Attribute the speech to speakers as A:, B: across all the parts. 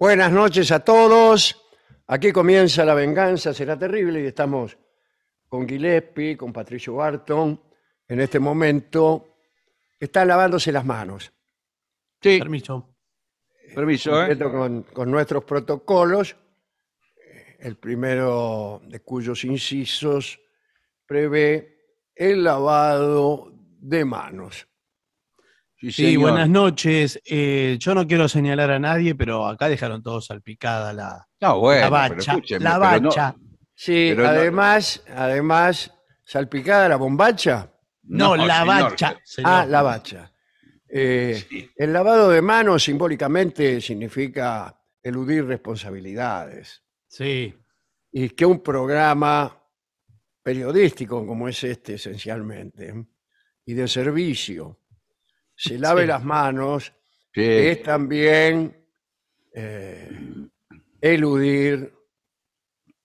A: Buenas noches a todos. Aquí comienza La Venganza Será Terrible y estamos con Gillespie, con Patricio Barton. En este momento está lavándose las manos. Sí. Permiso. Permiso, ¿eh? con nuestros protocolos, eh, el primero de cuyos incisos prevé el lavado de manos. Sí, buenas
B: noches. Eh, yo no quiero señalar a nadie, pero acá dejaron todo salpicada la, bacha. la bacha.
A: sí, además, además, salpicada la bombacha.
B: No, la bacha. Ah,
A: la bacha. Eh, el lavado de manos simbólicamente significa eludir responsabilidades. Sí. Y que un programa periodístico como es este esencialmente, y de servicio, se lave las manos, es también eh, eludir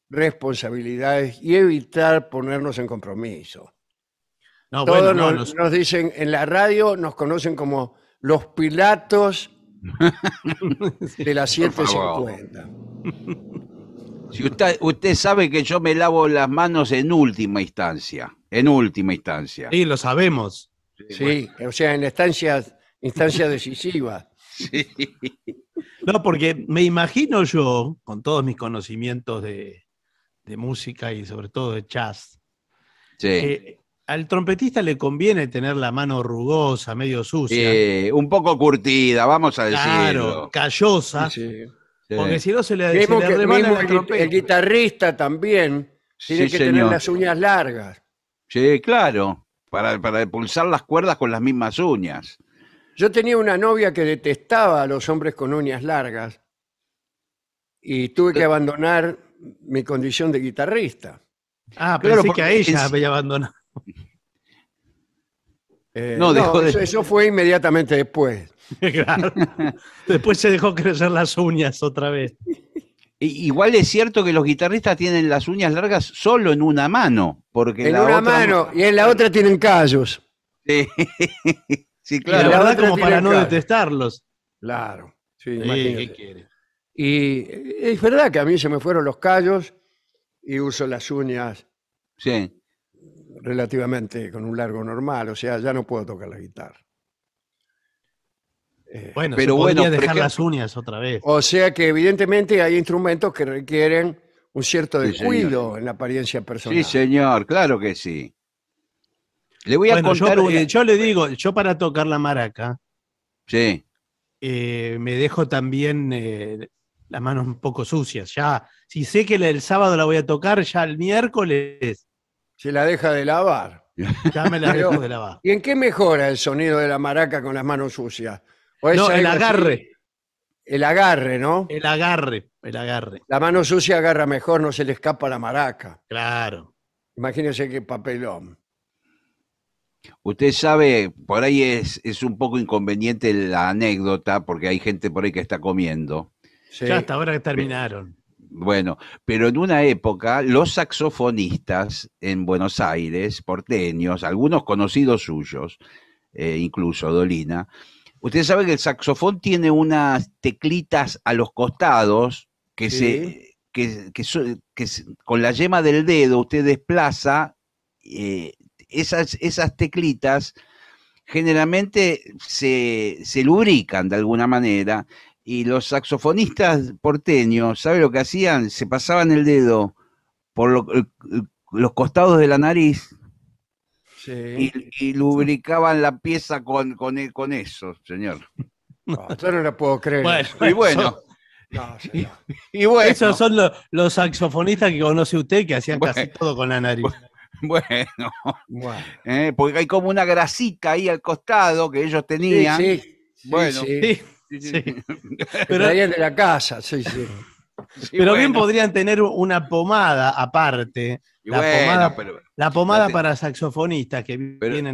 A: responsabilidades y evitar ponernos en compromiso. Todos nos, dicen, en la radio nos conocen como los pilatos de las 750. Si usted, usted sabe que yo me lavo las
C: manos en última instancia, en última instancia.
A: Sí, lo sabemos. Sí, o sea, en la instancia decisiva Sí. No, porque
B: me imagino yo, con todos mis conocimientos de, música y sobre todo de jazz, al trompetista le conviene tener la mano rugosa,
C: medio sucia. un poco curtida, vamos a decir, Claro,
A: callosa. porque si no se le, se la El guitarrista también tiene que tener las uñas largas.
C: Sí, claro para, pulsar las cuerdas con las mismas
A: uñas. Yo tenía una novia que detestaba a los hombres con uñas largas y tuve que eh. abandonar mi condición de guitarrista. Ah, pero que a ella me abandonado. Eh, no, eso, fue inmediatamente después.
C: Después se dejó crecer las uñas otra vez. Igual es cierto que los guitarristas tienen las uñas largas solo en una mano. Porque en una mano y en la
A: otra tienen callos. Sí, claro. la, verdad como para no detestarlos. Claro, sí, Y eh, es verdad que a mí se me fueron los callos y uso las uñas relativamente con un largo normal, o sea, ya no puedo tocar la guitarra.
B: Eh, bueno, pero bueno, dejar las uñas otra
A: vez. O sea que evidentemente hay instrumentos que requieren un cierto descuido en la apariencia personal. Sí,
C: señor, claro que sí. Le voy a contar eh, yo, le digo, yo
B: para tocar la maraca, sí. Eh, me dejo también las manos un poco sucias. Ya, si sé que el sábado la voy a tocar, ya el miércoles.
A: Se la deja de lavar.
B: Ya me la dejo de lavar.
A: ¿Y en qué mejora el sonido de la maraca con las manos sucias? Pues no, el agarre. El agarre, ¿no? El agarre, el agarre. La mano sucia agarra mejor, no se le escapa la maraca. Claro. Imagínense qué papelón.
C: Usted sabe, por ahí es, un poco inconveniente la anécdota, porque hay gente por ahí que está comiendo. Ya hasta
B: ahora que terminaron.
C: Bueno, pero en una época los saxofonistas en Buenos Aires, porteños, algunos conocidos suyos, eh, incluso Dolina, Usted sabe que el saxofón tiene unas teclitas a los costados que se con la yema del dedo usted desplaza eh, esas, esas teclitas generalmente se, se, lubrican de alguna manera y los saxofonistas porteños, ¿sabe lo que hacían? Se pasaban el dedo por los costados de la nariz y, lubricaban la pieza con, con, e, eso, señor.
A: yo no lo puedo creer. y bueno.
C: Esos son los, saxofonistas que conoce usted que hacían casi todo con la nariz. Bueno, eh, porque hay como una grasica ahí al costado que ellos
B: tenían. Sí, bueno, sí,
D: sí, Pero,
C: de la casa,
B: sí, sí.
D: Pero bien podrían
B: tener una pomada aparte la, pomada, para saxofonistas que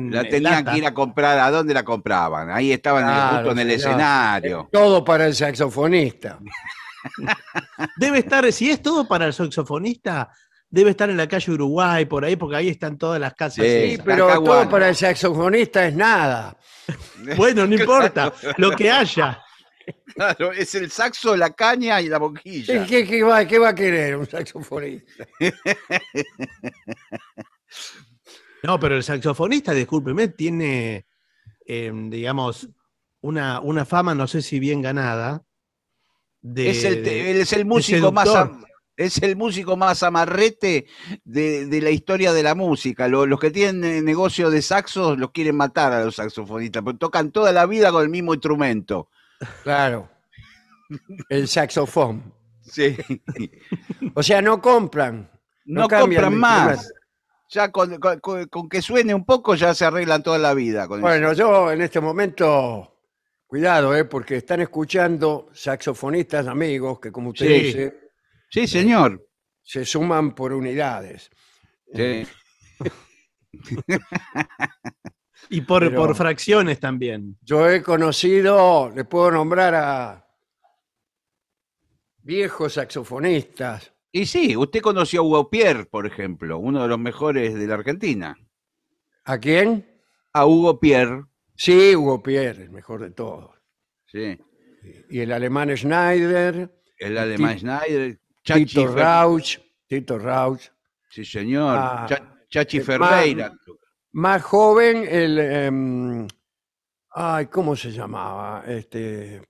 B: La tenían que ir a
C: comprar, ¿a dónde la compraban? Ahí estaban eh, en el escenario.
B: Todo para el saxofonista. Debe estar, si es todo para el saxofonista, debe estar en la calle Uruguay, por ahí, porque ahí están todas las casas. Sí, pero todo para
A: el saxofonista es nada.
B: bueno, no importa, lo que haya.
C: Claro, es el saxo, la
A: caña y la boquilla. ¿Qué, va, a querer un saxofonista?
B: No, pero el saxofonista, discúlpeme, tiene,
C: em, digamos,
B: una, fama, no sé si bien ganada. De, es, el, es el músico más
C: es el músico más amarrete de, la historia de la música. Los, los, que tienen eh, negocio de saxos los quieren matar a los saxofonistas, porque tocan toda la vida con el mismo instrumento.
A: Claro. El
C: saxofón. Sí. O sea, no compran. No, compran más. Ya con, que suene un poco ya se arreglan toda la vida. bueno,
A: yo en este momento, cuidado, eh, porque están escuchando saxofonistas amigos que, como usted dice. Sí, eh, señor. se suman por unidades. Y por, fracciones también. Yo he conocido, le puedo nombrar a viejos saxofonistas.
C: Y sí, usted conoció a Hugo Pierre, por ejemplo, uno
A: de los mejores de la Argentina. ¿A quién? A Hugo Pierre. Sí, Hugo Pierre, el mejor de todos. Sí. Y el alemán Schneider.
C: El alemán Schneider. Tito Rauch.
A: Tito Rauch. Sí, señor. Ah, Chachi Ferreira más joven, el... Em, ay, ¿cómo se llamaba? Este,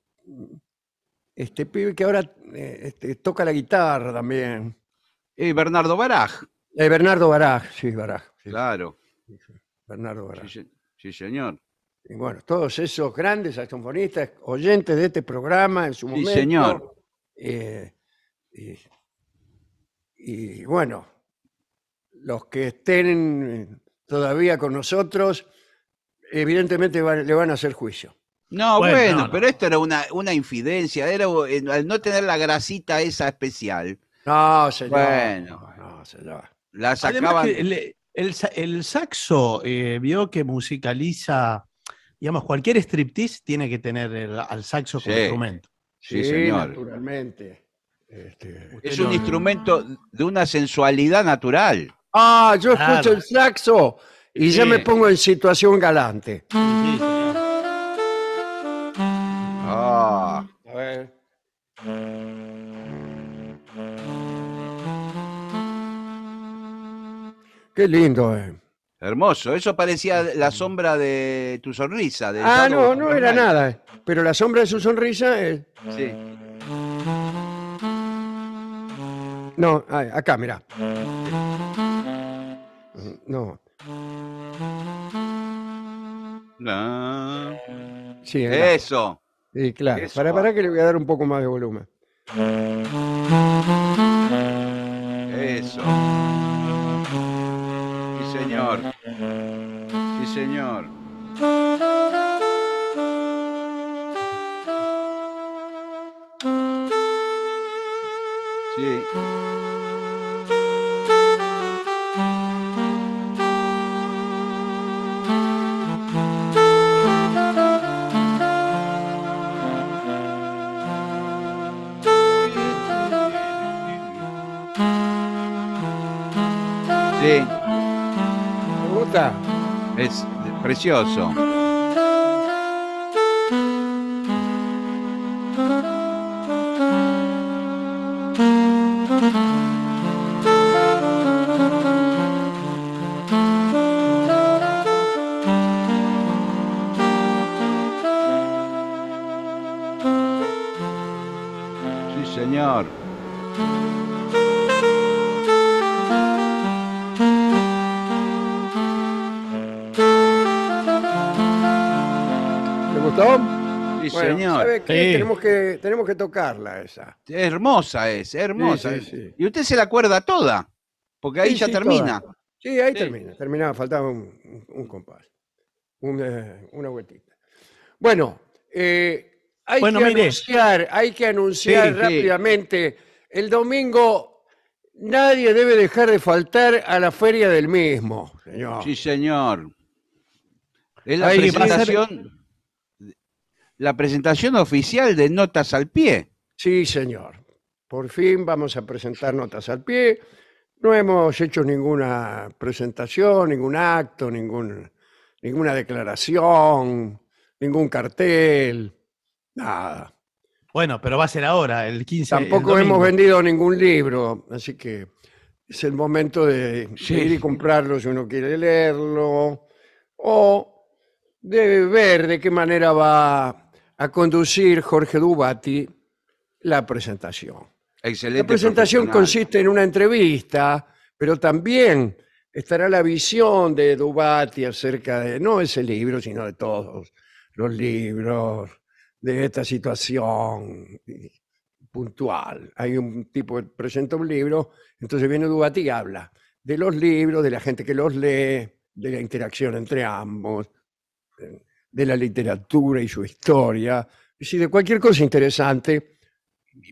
A: este pibe que ahora eh, este, toca la guitarra también. Eh, Bernardo Baraj, eh, Bernardo Baraj, sí, Baraj. claro. Bernardo Baraj. Sí, señor. Y bueno, todos esos grandes saxofonistas, oyentes de este programa en su momento. Sí, señor. y bueno, los que estén todavía con nosotros, evidentemente le van a hacer juicio. No, Bueno, pero esto era una, infidencia, era eh, al no tener
C: la grasita esa especial, No, señor.
A: Bueno. No, señor.
C: la
B: el, saxo eh, vio que musicaliza, digamos, cualquier striptease tiene que tener al saxo como instrumento. Sí,
A: naturalmente. Este, es un instrumento
C: de una sensualidad natural.
A: Ah, yo escucho el saxo y ya me pongo en situación galante.
D: Ah.
E: A ver.
A: Qué lindo, eh.
C: Hermoso, eso parecía la sombra de tu sonrisa. ah, no, no era nada,
A: eh. pero la sombra de su sonrisa es... Sí. No, acá, mirá. No.
C: La...
A: Sí, Eso. Sí, claro. Para, para que le voy a dar un poco más de volumen. Eso.
D: Sí, señor.
C: Sí, señor.
D: Sí.
C: Es precioso.
A: que, tenemos que tocarla esa.
C: Hermosa es, hermosa. Y usted se la acuerda toda, porque ahí ya termina.
A: Sí, ahí termina, terminaba, faltaba un, compás, eh, una, vueltita. Bueno, eh, hay, que anunciar, hay que anunciar rápidamente, el domingo nadie debe dejar de faltar a la feria del mismo, señor. Sí, señor. Es la la presentación oficial de Notas al Pie. Sí, señor. Por fin vamos a presentar Notas al Pie. No hemos hecho ninguna presentación, ningún acto, ninguna declaración, ningún cartel, nada. Bueno, pero va a ser ahora, el
B: 15. Tampoco hemos
A: vendido ningún libro, así que es el momento de ir y comprarlo si uno quiere leerlo o de ver de qué manera va a conducir Jorge Dubati la presentación. Excelente. La presentación consiste en una entrevista, pero también estará la visión de Dubati acerca de, no ese libro, sino de todos los libros, de esta situación puntual. Hay un tipo que presenta un libro, entonces viene Dubati y habla de los libros, de la gente que los lee, de la interacción entre ambos de la literatura y su historia, si de cualquier cosa interesante,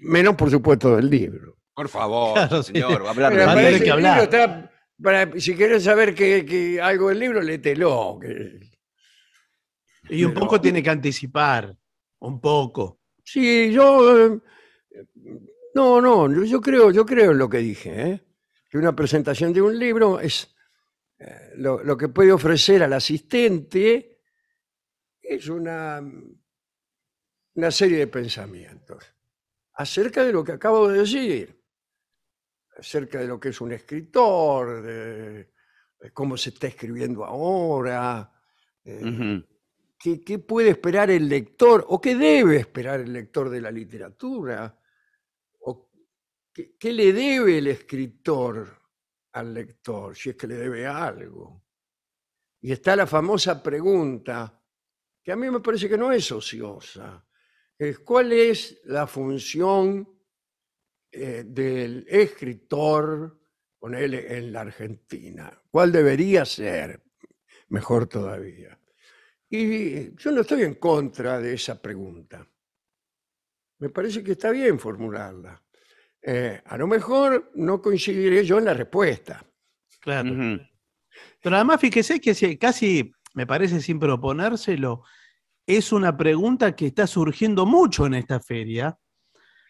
A: menos por supuesto del libro. Por favor, señor, que hablar. si quieres saber que, algo del libro, letelo. Y un poco tiene que anticipar, un poco. Sí, yo eh, no, no, yo creo, yo creo en lo que dije, ¿eh? que una presentación de un libro es eh, lo, lo, que puede ofrecer al asistente es una, una serie de pensamientos acerca de lo que acabo de decir, acerca de lo que es un escritor, de, cómo se está escribiendo ahora,
D: qué,
A: puede esperar el lector o qué debe esperar el lector de la literatura, o qué, qué le debe el escritor al lector, si es que le debe algo. Y está la famosa pregunta, que a mí me parece que no es ociosa. ¿Cuál es la función eh, del escritor con él en la Argentina? ¿Cuál debería ser? Mejor todavía. Y yo no estoy en contra de esa pregunta. Me parece que está bien formularla. Eh, a lo mejor no coincidiré yo en la respuesta. Claro.
B: Pero además fíjese que casi me parece sin proponérselo, es una pregunta que está surgiendo mucho en esta feria.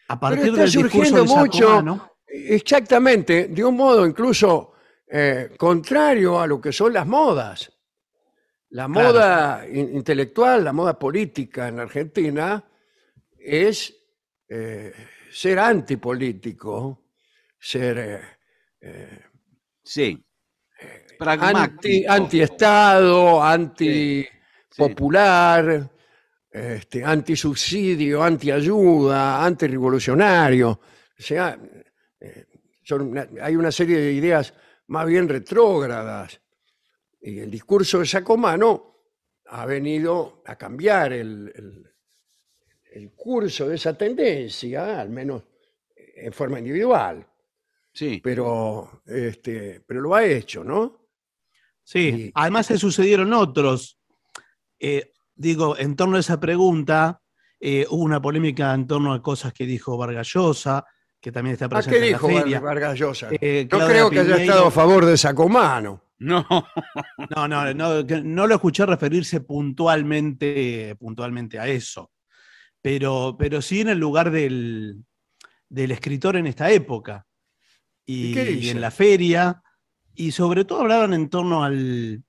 B: A partir del surgiendo de mucho.
A: Exactamente, de un modo incluso eh, contrario a lo que son las modas. La moda intelectual, la moda política en Argentina es eh, ser antipolítico, ser eh, sí anti estado anti popular este, anti-subsidio, anti-ayuda, anti-revolucionario. O sea, eh, hay una serie de ideas más bien retrógradas. Y el discurso de Sacomano ha venido a cambiar el, el curso de esa tendencia, al menos en forma individual. Sí. Pero, este, pero lo ha hecho, ¿no? Sí, además se sucedieron otros. Eh,
B: digo, en torno a esa pregunta, eh, hubo una polémica en torno a cosas que dijo Vargallosa,
A: que también está presente en la no eh, creo que haya estado a favor de Sacomano.
B: No. no, no, no, lo escuché referirse puntualmente, puntualmente a eso. Pero, pero sí en el lugar del, escritor en esta época. y en la feria y sobre todo hablaban en torno al,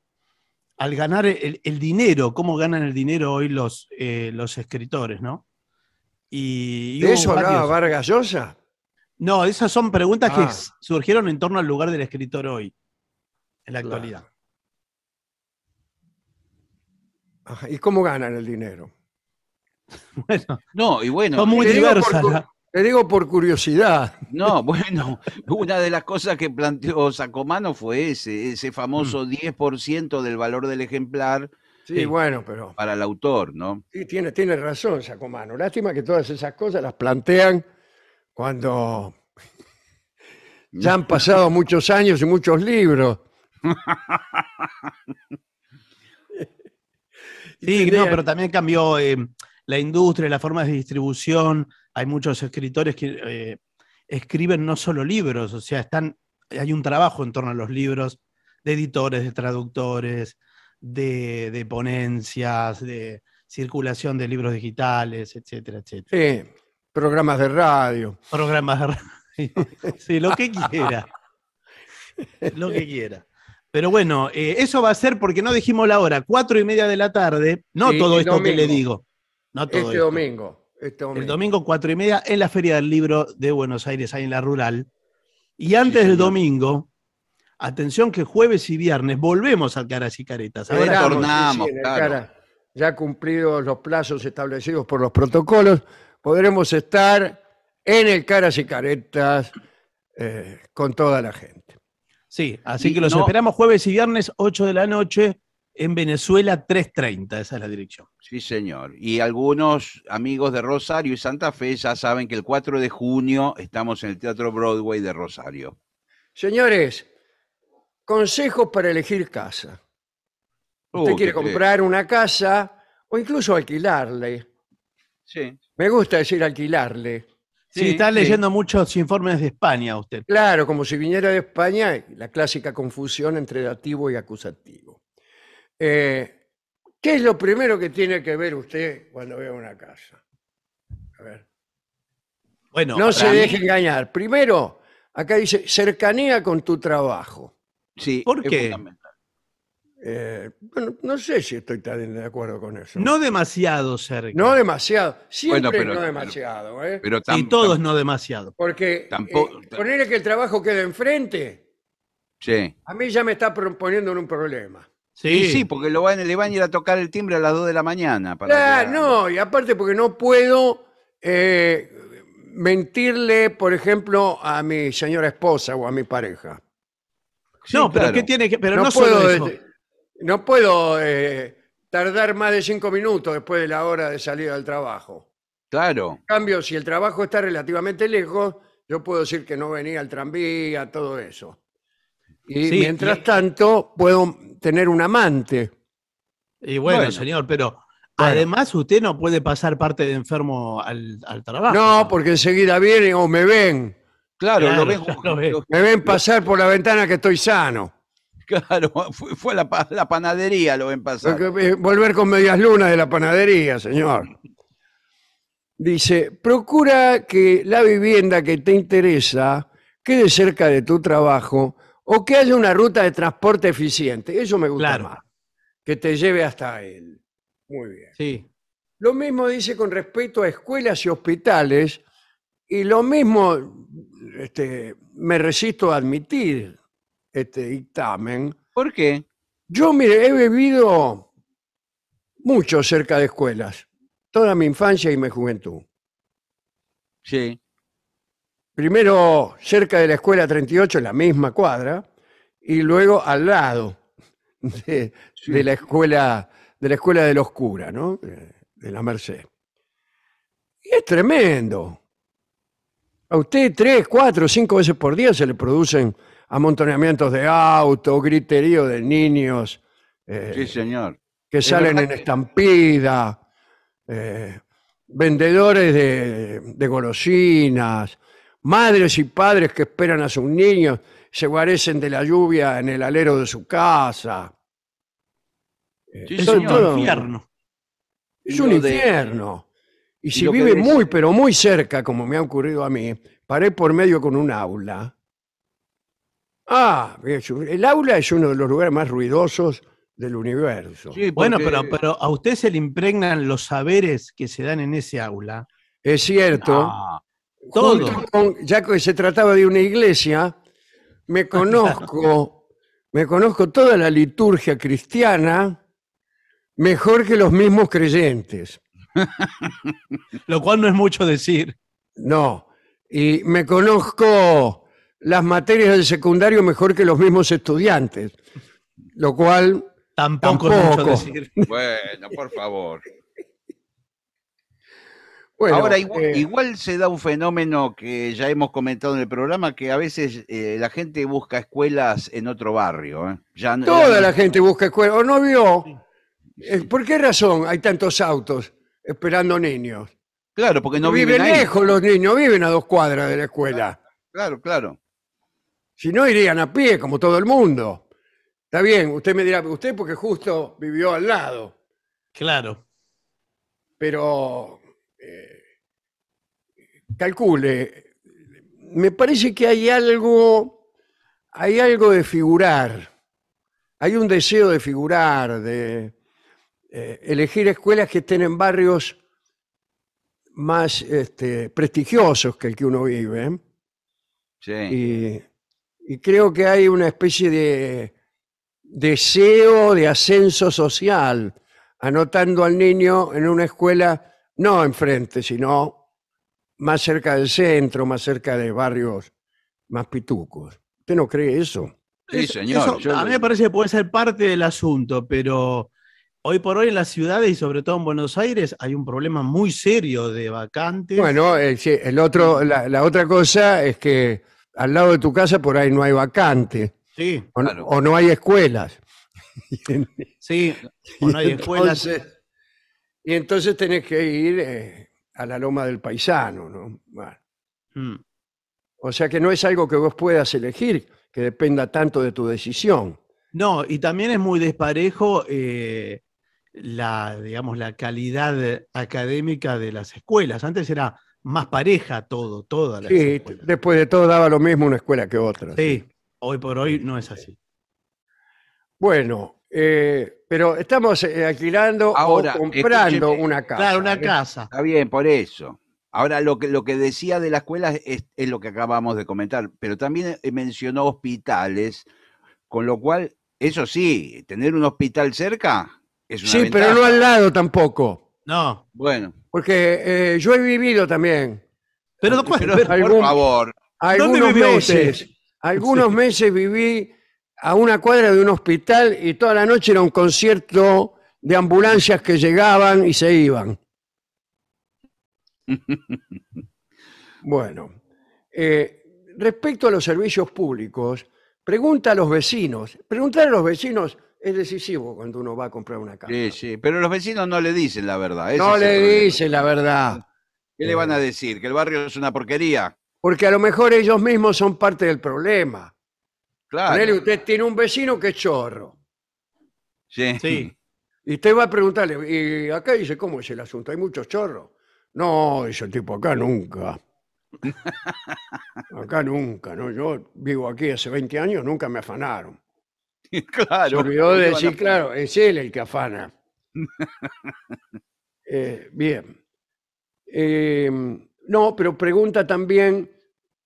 B: ganar el, dinero, cómo ganan el dinero hoy los, eh, los escritores, ¿no? Y, ¿De eso hablaba Vargas Llosa? No, esas son preguntas que ah. surgieron en torno al lugar del escritor hoy,
A: en la actualidad. ¿Y cómo ganan el dinero?
C: bueno, no, y bueno, son muy diversas.
A: Te digo por curiosidad. No, bueno,
C: una de las cosas que planteó Sacomano fue ese, ese famoso 10% mm. del valor del ejemplar. Sí, eh, bueno, pero. Para el autor,
A: ¿no? Sí, tiene, tiene razón Sacomano. Lástima que todas esas cosas las plantean cuando mm. ya han pasado muchos años y muchos libros. sí, no, pero
B: también cambió eh, la industria, la forma de distribución hay muchos escritores que eh, escriben no solo libros, o sea, están, hay un trabajo en torno a los libros de editores, de traductores, de, ponencias, de circulación de libros digitales, etcétera,
A: etcétera. Sí, programas de radio. Programas de radio.
B: Sí, lo que quiera. lo que quiera. Pero bueno, eh, eso va a ser porque no dijimos la hora, cuatro y media de la tarde, no todo esto que le digo. No todo este domingo. Este el domingo cuatro y media en la Feria del Libro de Buenos Aires, ahí en la rural. Y antes del domingo, atención que jueves y viernes volvemos al Caras y Caretas. Ahora tornamos,
A: ya cumplidos los plazos establecidos por los protocolos, podremos estar en el Caras y Caretas eh, con toda la gente.
E: Sí, así que los esperamos
B: jueves y viernes, 8 de la noche, en Venezuela 330, esa es la dirección.
C: Sí, señor. Y algunos amigos de Rosario y Santa Fe ya saben que el 4 de junio estamos en el Teatro Broadway de Rosario.
A: Señores, consejos para elegir casa. Usted quiere comprar una casa o incluso alquilarle. Sí. Me gusta decir alquilarle. Sí, está leyendo
B: muchos informes de España usted.
A: Claro, como si viniera de España, la clásica confusión entre dativo y acusativo. Eh, ¿Qué es lo primero que tiene que ver usted cuando ve una casa? A ver. Bueno, no se deje engañar. Primero, acá dice cercanía con tu trabajo. Sí, ¿por qué? Eh, no sé si estoy tan de acuerdo con eso. No demasiado cerca. No demasiado. Siempre pero, no demasiado. y ¿eh? todos
B: no demasiado.
A: Porque tampoco, ponerle que el trabajo quede enfrente. A mí ya me está proponiendo un problema. Sí. sí,
C: porque lo le van a ir a tocar el timbre a las 2 de la mañana. claro,
A: no, y aparte porque no puedo eh, mentirle, por ejemplo, a mi señora esposa o a mi pareja. no, pero ¿qué tiene que...? Pero no, puedo, eh, No puedo eh, tardar más de cinco minutos después de la hora de salir del trabajo. Claro. En cambio, si el trabajo está relativamente lejos, yo puedo decir que no venía al tranvía, todo eso. Y mientras tanto, puedo tener un amante. Y bueno,
B: señor, pero además usted no puede pasar parte de enfermo al, trabajo.
A: No, porque enseguida vienen o me ven. Claro, lo ven, me ven pasar por la ventana que estoy sano.
C: Claro, fue, a la, panadería, lo ven pasar. Eh,
A: volver con medias lunas de la panadería, señor. Dice, procura que la vivienda que te interesa quede cerca de tu trabajo o que haya una ruta de transporte eficiente. Eso me gusta más. Que te lleve hasta él. Muy bien. Sí. Lo mismo dice con respecto a escuelas y hospitales, y lo mismo este, me resisto a admitir este dictamen. ¿Por qué? Yo, mire, he vivido mucho cerca de escuelas, toda mi infancia y mi juventud. Sí. Primero cerca de la escuela 38, en la misma cuadra, y luego al lado de, la escuela de la escuela de los curas, ¿no? De la Merced. Y es tremendo. A usted tres, cuatro, cinco veces por día se le producen amontonamientos de autos, griterío de niños. Eh, sí,
C: señor. Que salen en
A: estampida, eh, vendedores de golosinas, Madres y padres que esperan a sus niños se guarecen de la lluvia en el alero de su casa. es un infierno. Es un infierno. Y si vive muy, pero muy cerca, como me ha ocurrido a mí, paré por medio con un aula. Ah, el aula es uno de los lugares más ruidosos del universo. Sí, Bueno,
B: pero, a usted se le impregnan
A: los saberes que se dan en ese aula. Es cierto. Ah ya que se trataba de una iglesia, me conozco, me conozco toda la liturgia cristiana mejor que los mismos creyentes. Lo cual no es mucho decir. No, y me conozco las materias del secundario mejor que los mismos estudiantes, lo cual Tampoco, tampoco. Es mucho
C: decir. Bueno, por favor.
A: Ahora, eh,
C: igual, se da un fenómeno que ya hemos comentado en el programa, que a veces eh, la gente busca escuelas en otro barrio. ¿eh? Toda
A: la gente busca escuelas, o no vio. ¿Por qué razón hay tantos autos esperando niños? Claro, porque no viven, viven lejos los niños, viven a dos cuadras de la escuela. Claro, claro. Si no, irían a pie, como todo el mundo. Está bien, usted me dirá, usted porque justo vivió al lado. Claro. Pero calcule, me parece que hay algo, hay algo de figurar, hay un deseo de figurar, de eh, elegir escuelas que estén en barrios más este, prestigiosos que el que uno vive. ¿eh? y, creo que hay una especie de deseo de ascenso social, anotando al niño en una escuela, no enfrente, sino más cerca del centro, más cerca de barrios más pitucos. ¿Usted no cree eso?
B: Sí, señor. a mí me parece que puede ser parte del asunto, pero hoy por hoy en las ciudades y sobre todo en Buenos
A: Aires hay un
B: problema muy serio de
A: vacantes. Bueno, eh, el, otro, la, otra cosa es que al lado de tu casa por ahí no hay vacantes. Sí. O, no hay escuelas. Sí, o no hay escuelas. Y entonces tenés que ir eh, a la loma del paisano. ¿no? Mm. O sea que no es algo que vos puedas elegir, que dependa tanto de tu decisión.
B: No, y también es muy desparejo eh, la, digamos, la calidad académica de las escuelas. Antes era más pareja todo, toda la Sí,
A: después de todo daba lo mismo una escuela que otra. sí, hoy por hoy no es así. Bueno, eh, pero estamos eh, alquilando o comprando
C: una casa. una ¿eh? casa. Está bien, por eso. Ahora, lo que, lo que decía de la escuela es, lo que acabamos de comentar, pero también mencionó hospitales, con lo cual, eso sí, tener un hospital cerca es una Sí, pero no al
A: lado tampoco. No. Bueno. Porque yo he vivido también. Pero, por favor. Algunos meses. Algunos meses viví a una cuadra de un hospital y toda la noche era un concierto de ambulancias que llegaban y se iban. bueno, eh, respecto a los servicios públicos, pregunta a los vecinos. Preguntar a los vecinos es decisivo cuando uno va a comprar una
C: casa. Sí, sí, pero los vecinos no le dicen la
A: verdad. no le dicen la verdad.
C: ¿Qué le van a decir? ¿Que el barrio es una porquería?
A: Porque a lo mejor ellos mismos son parte del problema. Claro. usted tiene un vecino que es chorro. Sí. Sí. Y usted va a preguntarle, y acá dice, ¿cómo es el asunto? ¿Hay muchos chorros? No, dice el tipo, acá nunca. acá nunca, ¿no? Yo vivo aquí hace 20 años, nunca me afanaron.
D: claro. Se olvidó de decir, claro,
A: es él el que afana. Eh, bien. Eh, no, pero pregunta también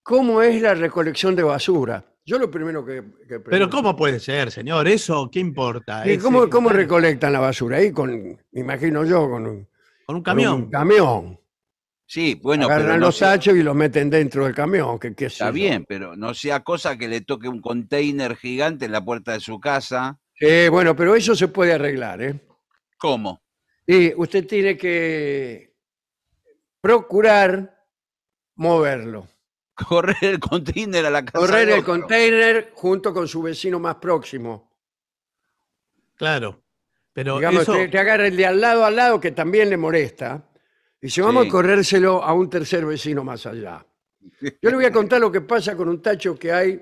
A: ¿Cómo es la recolección de basura? Yo lo primero que, Pero ¿cómo puede ser,
B: señor? ¿Eso qué importa? ¿Y cómo, cómo
A: recolectan la basura? Ahí con, imagino yo, con un, ¿Con un camión. un camión. Sí, bueno, Agarran pero los hachos y los meten dentro del camión. Que, está bien,
C: pero no sea cosa que le toque un container gigante en la puerta de su
A: casa. Eh, bueno, pero eso se puede arreglar, ¿eh? ¿Cómo? Y usted tiene que procurar moverlo. Correr el container a la casa. Correr el container junto con su vecino más próximo.
B: Claro. Pero Digamos, eso- te,
A: el de al lado al lado que también le molesta. Y vamos a corrérselo a un tercer vecino más allá. Yo le voy a contar lo que pasa con un tacho que hay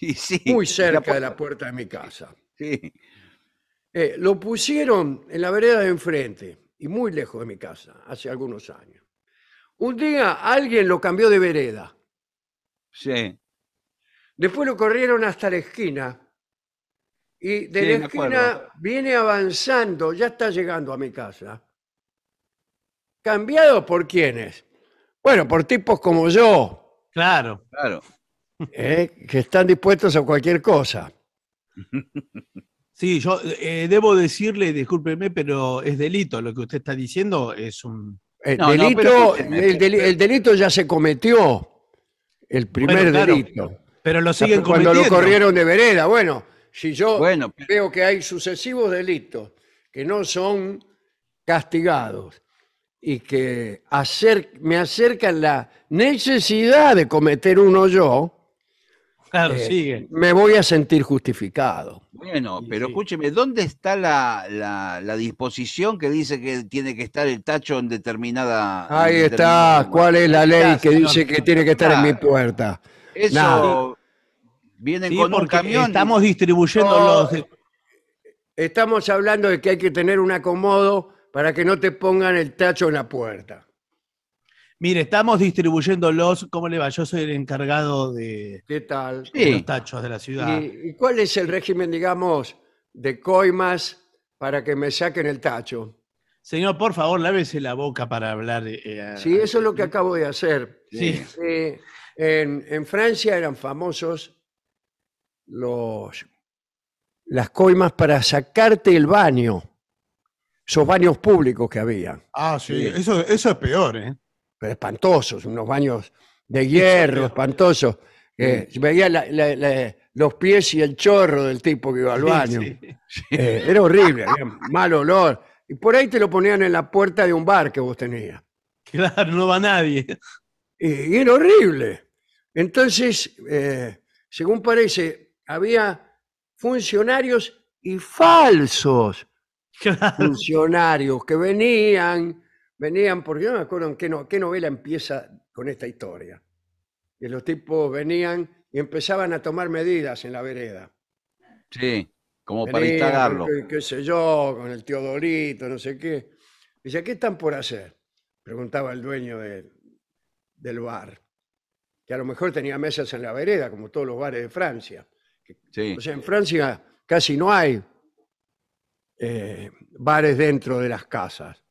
A: muy cerca de la puerta de mi casa. Eh, lo pusieron en la vereda de enfrente y muy lejos de mi casa, hace algunos años. Un día alguien lo cambió de vereda Sí. Después lo corrieron hasta la esquina. Y de la esquina viene avanzando, ya está llegando a mi casa. ¿Cambiado por quiénes? Bueno, por tipos como yo, Claro. Claro. ¿Eh? que están dispuestos a cualquier cosa.
B: Sí, yo eh, debo decirle, discúlpeme, pero es delito. Lo que usted está
A: diciendo es un. Eh, delito, el delito ya se cometió el primer delito. Pero lo siguen Cuando lo corrieron de vereda, bueno, si yo veo que hay sucesivos delitos que no son castigados y que me acercan la necesidad de cometer uno yo, eh, me voy a sentir justificado.
C: Bueno, pero escúcheme, ¿dónde está la, disposición que dice que tiene que estar el tacho en determinada. Ahí está,
A: ¿cuál es la ley que dice que tiene que estar en mi puerta?
C: Eso.
A: viene Vienen con un camión. Estamos distribuyendo los. Estamos hablando de que hay que tener un acomodo para que no te pongan el tacho en la puerta.
B: Mire, estamos distribuyéndolos. ¿Cómo le va? Yo soy el encargado
A: de, los tachos de la ciudad. ¿Y, cuál es el régimen, digamos, de coimas para que me saquen el tacho? Señor, por favor,
B: lávese la boca para hablar. Eh, sí, eso
A: es lo que acabo de hacer. Eh, en, Francia eran famosos los, las coimas para sacarte el baño, esos baños públicos que había. Ah,
F: sí, Eso,
A: eso es peor, ¿eh? espantosos, unos baños de hierro espantosos. que veía los pies y el chorro del tipo que iba al baño.
D: Eh, era horrible, había
A: mal olor. Y por ahí te lo ponían en la puerta de un bar que vos tenías. Claro, no va nadie. Y, era horrible. Entonces, eh, según parece, había funcionarios y falsos funcionarios que venían venían, porque yo no me acuerdo en qué, qué novela empieza con esta historia. Y los tipos venían y empezaban a tomar medidas en la vereda.
D: Sí,
C: como para instalarlo.
A: Qué, sé yo, con el tío Dorito, no sé qué. Dice, ¿qué están por hacer? Preguntaba el dueño del bar, que a lo mejor tenía mesas en la vereda, como todos los bares de Francia. O sea, en Francia casi no hay eh, bares dentro de las casas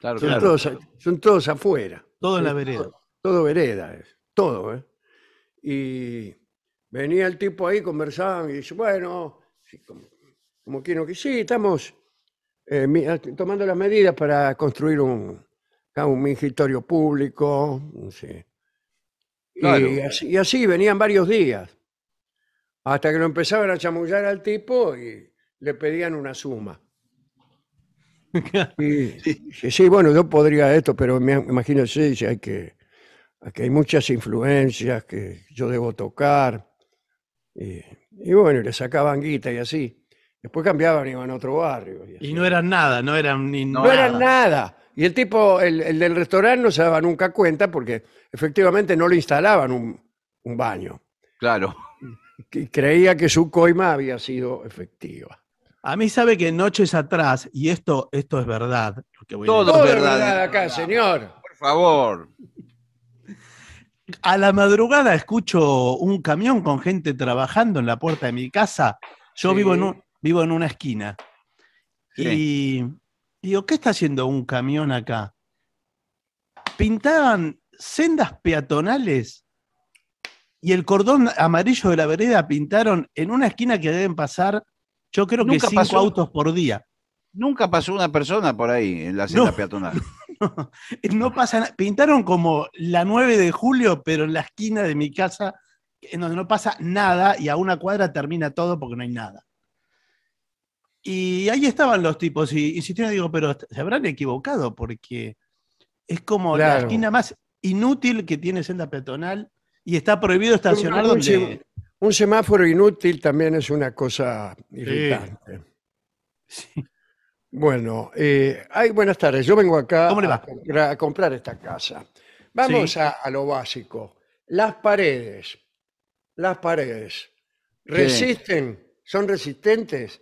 A: son, Todos, afuera. Todo en la eh, vereda. Todo, vereda todo, ¿eh? Y venía el tipo ahí, conversaban y dice, bueno, como, como que sí, estamos eh, ah, tomando las medidas para construir un, un público, Y, así, y, así, venían varios días, hasta que lo empezaban a chamullar al tipo y le pedían una suma. sí. bueno, yo podría esto, pero me, imagínense, hay que, hay muchas influencias que yo debo tocar. Y, bueno, le sacaban guita y así. Después cambiaban y iban a otro barrio. Y, no eran nada, no eran ni No, eran nada. Y el tipo, el, del restaurante no se daba nunca cuenta porque efectivamente no le instalaban un, un baño. Claro. creía que su coima había sido efectiva.
B: A mí sabe que noches atrás, y esto, esto es verdad. Lo que voy Todo a decir. es verdad,
A: acá, señor. Por favor.
B: A la madrugada escucho un camión con gente trabajando en la puerta de mi casa. Yo vivo, en un, vivo en una esquina. Y digo, ¿qué está haciendo un camión acá? Pintaban sendas peatonales y el cordón amarillo de la vereda pintaron en una esquina que deben pasar yo creo que cinco pasó, autos por día. Nunca pasó una persona por ahí
C: en la senda peatonal.
B: No, pasa nada. Pintaron como la 9 de julio, pero en la esquina de mi casa, en donde no pasa nada y a una cuadra termina todo porque no hay nada. Y ahí estaban los tipos y insistieron, digo, pero se habrán equivocado porque es como la esquina más
A: inútil
B: que tiene senda peatonal y está prohibido estacionar donde,
A: un semáforo inútil también es una cosa irritante. Bueno, eh, buenas tardes. Yo vengo acá A, comprar, esta casa. Vamos a, lo básico. Las paredes. Las paredes. ¿Resisten? ¿Son resistentes?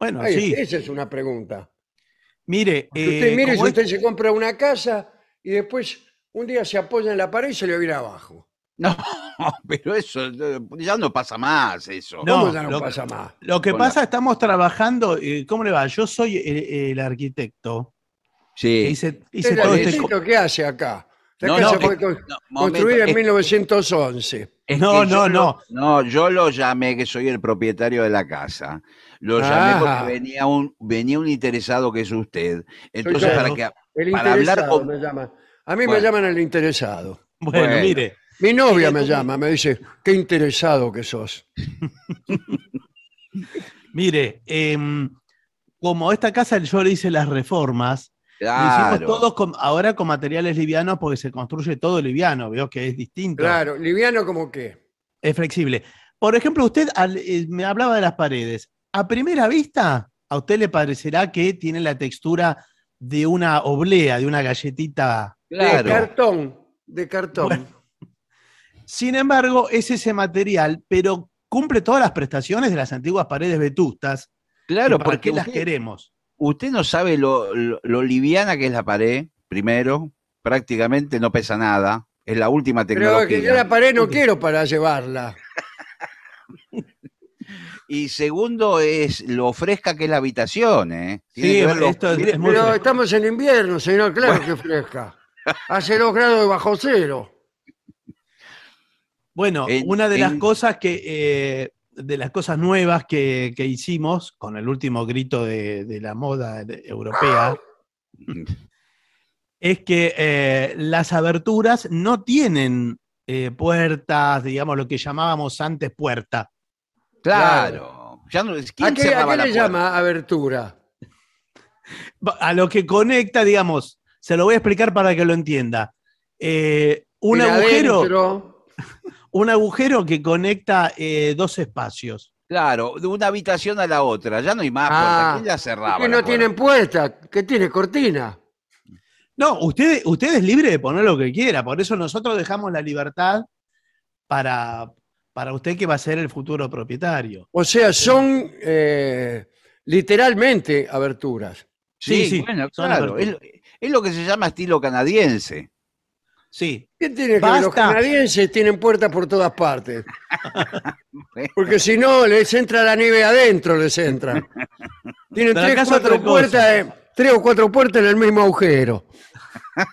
A: Bueno, sí. Esa es una pregunta.
B: Mire, eh, mire si usted
A: se compra una casa y después un día se apoya en la pared y se le va a abajo.
C: No, pero eso ya no pasa más, eso. No, ya no pasa
A: más.
B: Lo que pasa, estamos trabajando, eh, ¿cómo le va? Yo soy el, arquitecto.
C: Sí. Hice,
B: este
A: qué hace acá? La en 1911. no, no, no.
C: No, yo lo llamé, que soy el propietario de la casa. Lo llamé porque ah. venía un, venía un interesado que es usted. Entonces, para que. hablar
A: A mí me llaman el interesado. bueno. mire. Mi novia me llama, me dice, qué interesado que sos.
B: Mire, em, como esta casa yo le hice las reformas,
A: hicimos todos
B: ahora con materiales livianos porque se construye todo liviano, veo que es distinto. Claro,
A: liviano como qué.
B: Es flexible. Por ejemplo, usted eh, me hablaba de las paredes. A primera vista, a usted le parecerá que tiene la textura de una oblea, de una galletita. De
A: cartón, de cartón.
B: Sin embargo, es ese material, pero cumple todas las prestaciones de las antiguas paredes vetustas. Claro, ¿por qué las queremos.
C: Usted no sabe lo, liviana que es la pared, primero, prácticamente no pesa nada, es la última tecnología. Pero que yo la
A: pared no quiero para llevarla.
C: y segundo es lo fresca que es la habitación, sí,
A: pero estamos en invierno, señor, claro que fresca. Hace dos grados bajo cero.
B: Bueno, una de las cosas que eh, de las cosas nuevas que, hicimos con el último grito de, la moda europea es que eh, las aberturas no tienen eh, puertas, digamos lo que llamábamos antes puerta. Claro. ¿A qué, le llama
A: abertura?
B: A lo que conecta, digamos, se lo voy a explicar para que lo entienda. un agujero. un agujero que conecta eh, dos espacios.
C: Claro, de una habitación a la otra, ya no hay más ah, puertas, ya cerraba. Que no tienen
B: puertas, ¿Qué tiene cortina. No, usted, usted es libre de poner lo que quiera, por eso nosotros dejamos la libertad para, para usted que va a ser el futuro propietario.
A: O sea, son eh, literalmente aberturas. Sí, claro, es lo que se llama estilo canadiense. Sí.
D: tiene Los
A: canadienses tienen puertas por todas partes. Porque si no, les entra la nieve adentro, les entra.
D: Tienen eh, tres,
A: o cuatro puertas en el mismo agujero.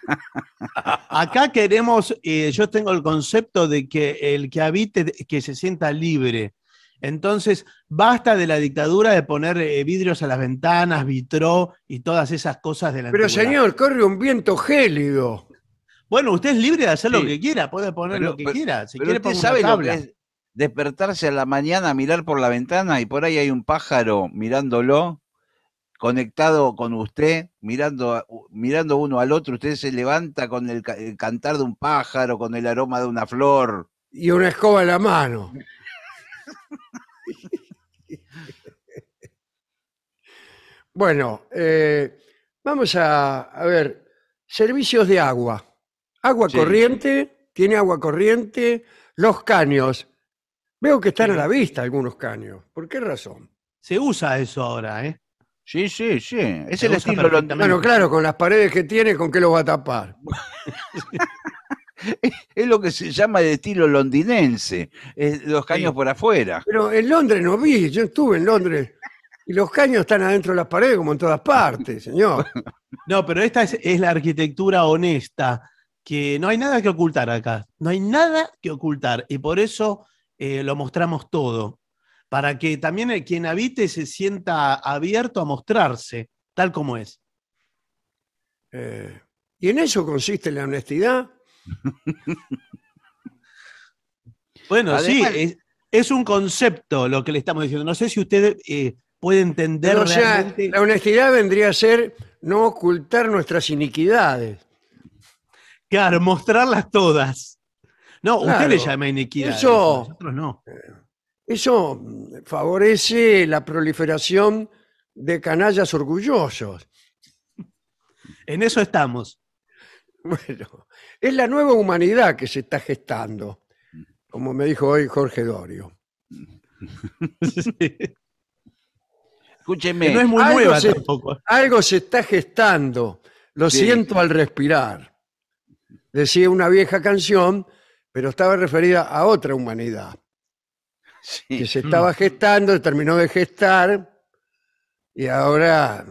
A: Acá queremos, eh, yo tengo el
B: concepto de que el que habite, que se sienta libre. Entonces, basta de la dictadura de poner eh, vidrios a las ventanas, vitró y todas esas cosas de la Pero señor,
A: corre un viento gélido. Bueno, usted es libre de hacer lo que quiera, puede
B: poner lo que quiera. Si quiere, usted sabe
C: despertarse a la mañana, mirar por la ventana y por ahí hay un pájaro mirándolo, conectado con usted, mirando, mirando uno al otro. Usted se levanta con el, cantar de un pájaro, con el aroma de
A: una flor. Y una escoba en la mano. bueno, eh, vamos a ver, servicios de agua. Agua corriente, tiene agua corriente, los caños. Veo que están a la vista algunos caños. ¿Por qué razón? Se usa eso ahora, ¿eh? Sí, sí, sí. Es el estilo. Bueno, claro, con las paredes que tiene, ¿con qué lo va a tapar? es lo que se llama de estilo londinense,
C: eh, los caños por afuera.
A: Pero en Londres no vi, yo estuve en Londres. Y los caños están adentro de las paredes como en todas partes, señor.
B: No, pero esta es la arquitectura honesta, que no hay nada que ocultar acá, no hay nada que ocultar y por eso eh, lo mostramos todo, para que también eh, quien habite se sienta abierto a mostrarse tal como es. Eh, y en eso consiste la honestidad. bueno, sí, es, un concepto lo que le estamos diciendo. No sé
A: si usted puede entender. la honestidad vendría a ser no ocultar nuestras iniquidades mostrarlas todas. No, usted le llama inequidad. Eso, nosotros no. Eh, eso mm, favorece la proliferación de canallas orgullosos. En eso estamos. Bueno, es la nueva humanidad que se está gestando, como me dijo hoy Jorge Dorio.
C: Escúcheme. es muy algo nueva se,
A: Algo se está gestando. Lo siento al respirar decía una vieja canción, pero estaba referida a otra humanidad. Que se estaba gestando, terminó de gestar y ahora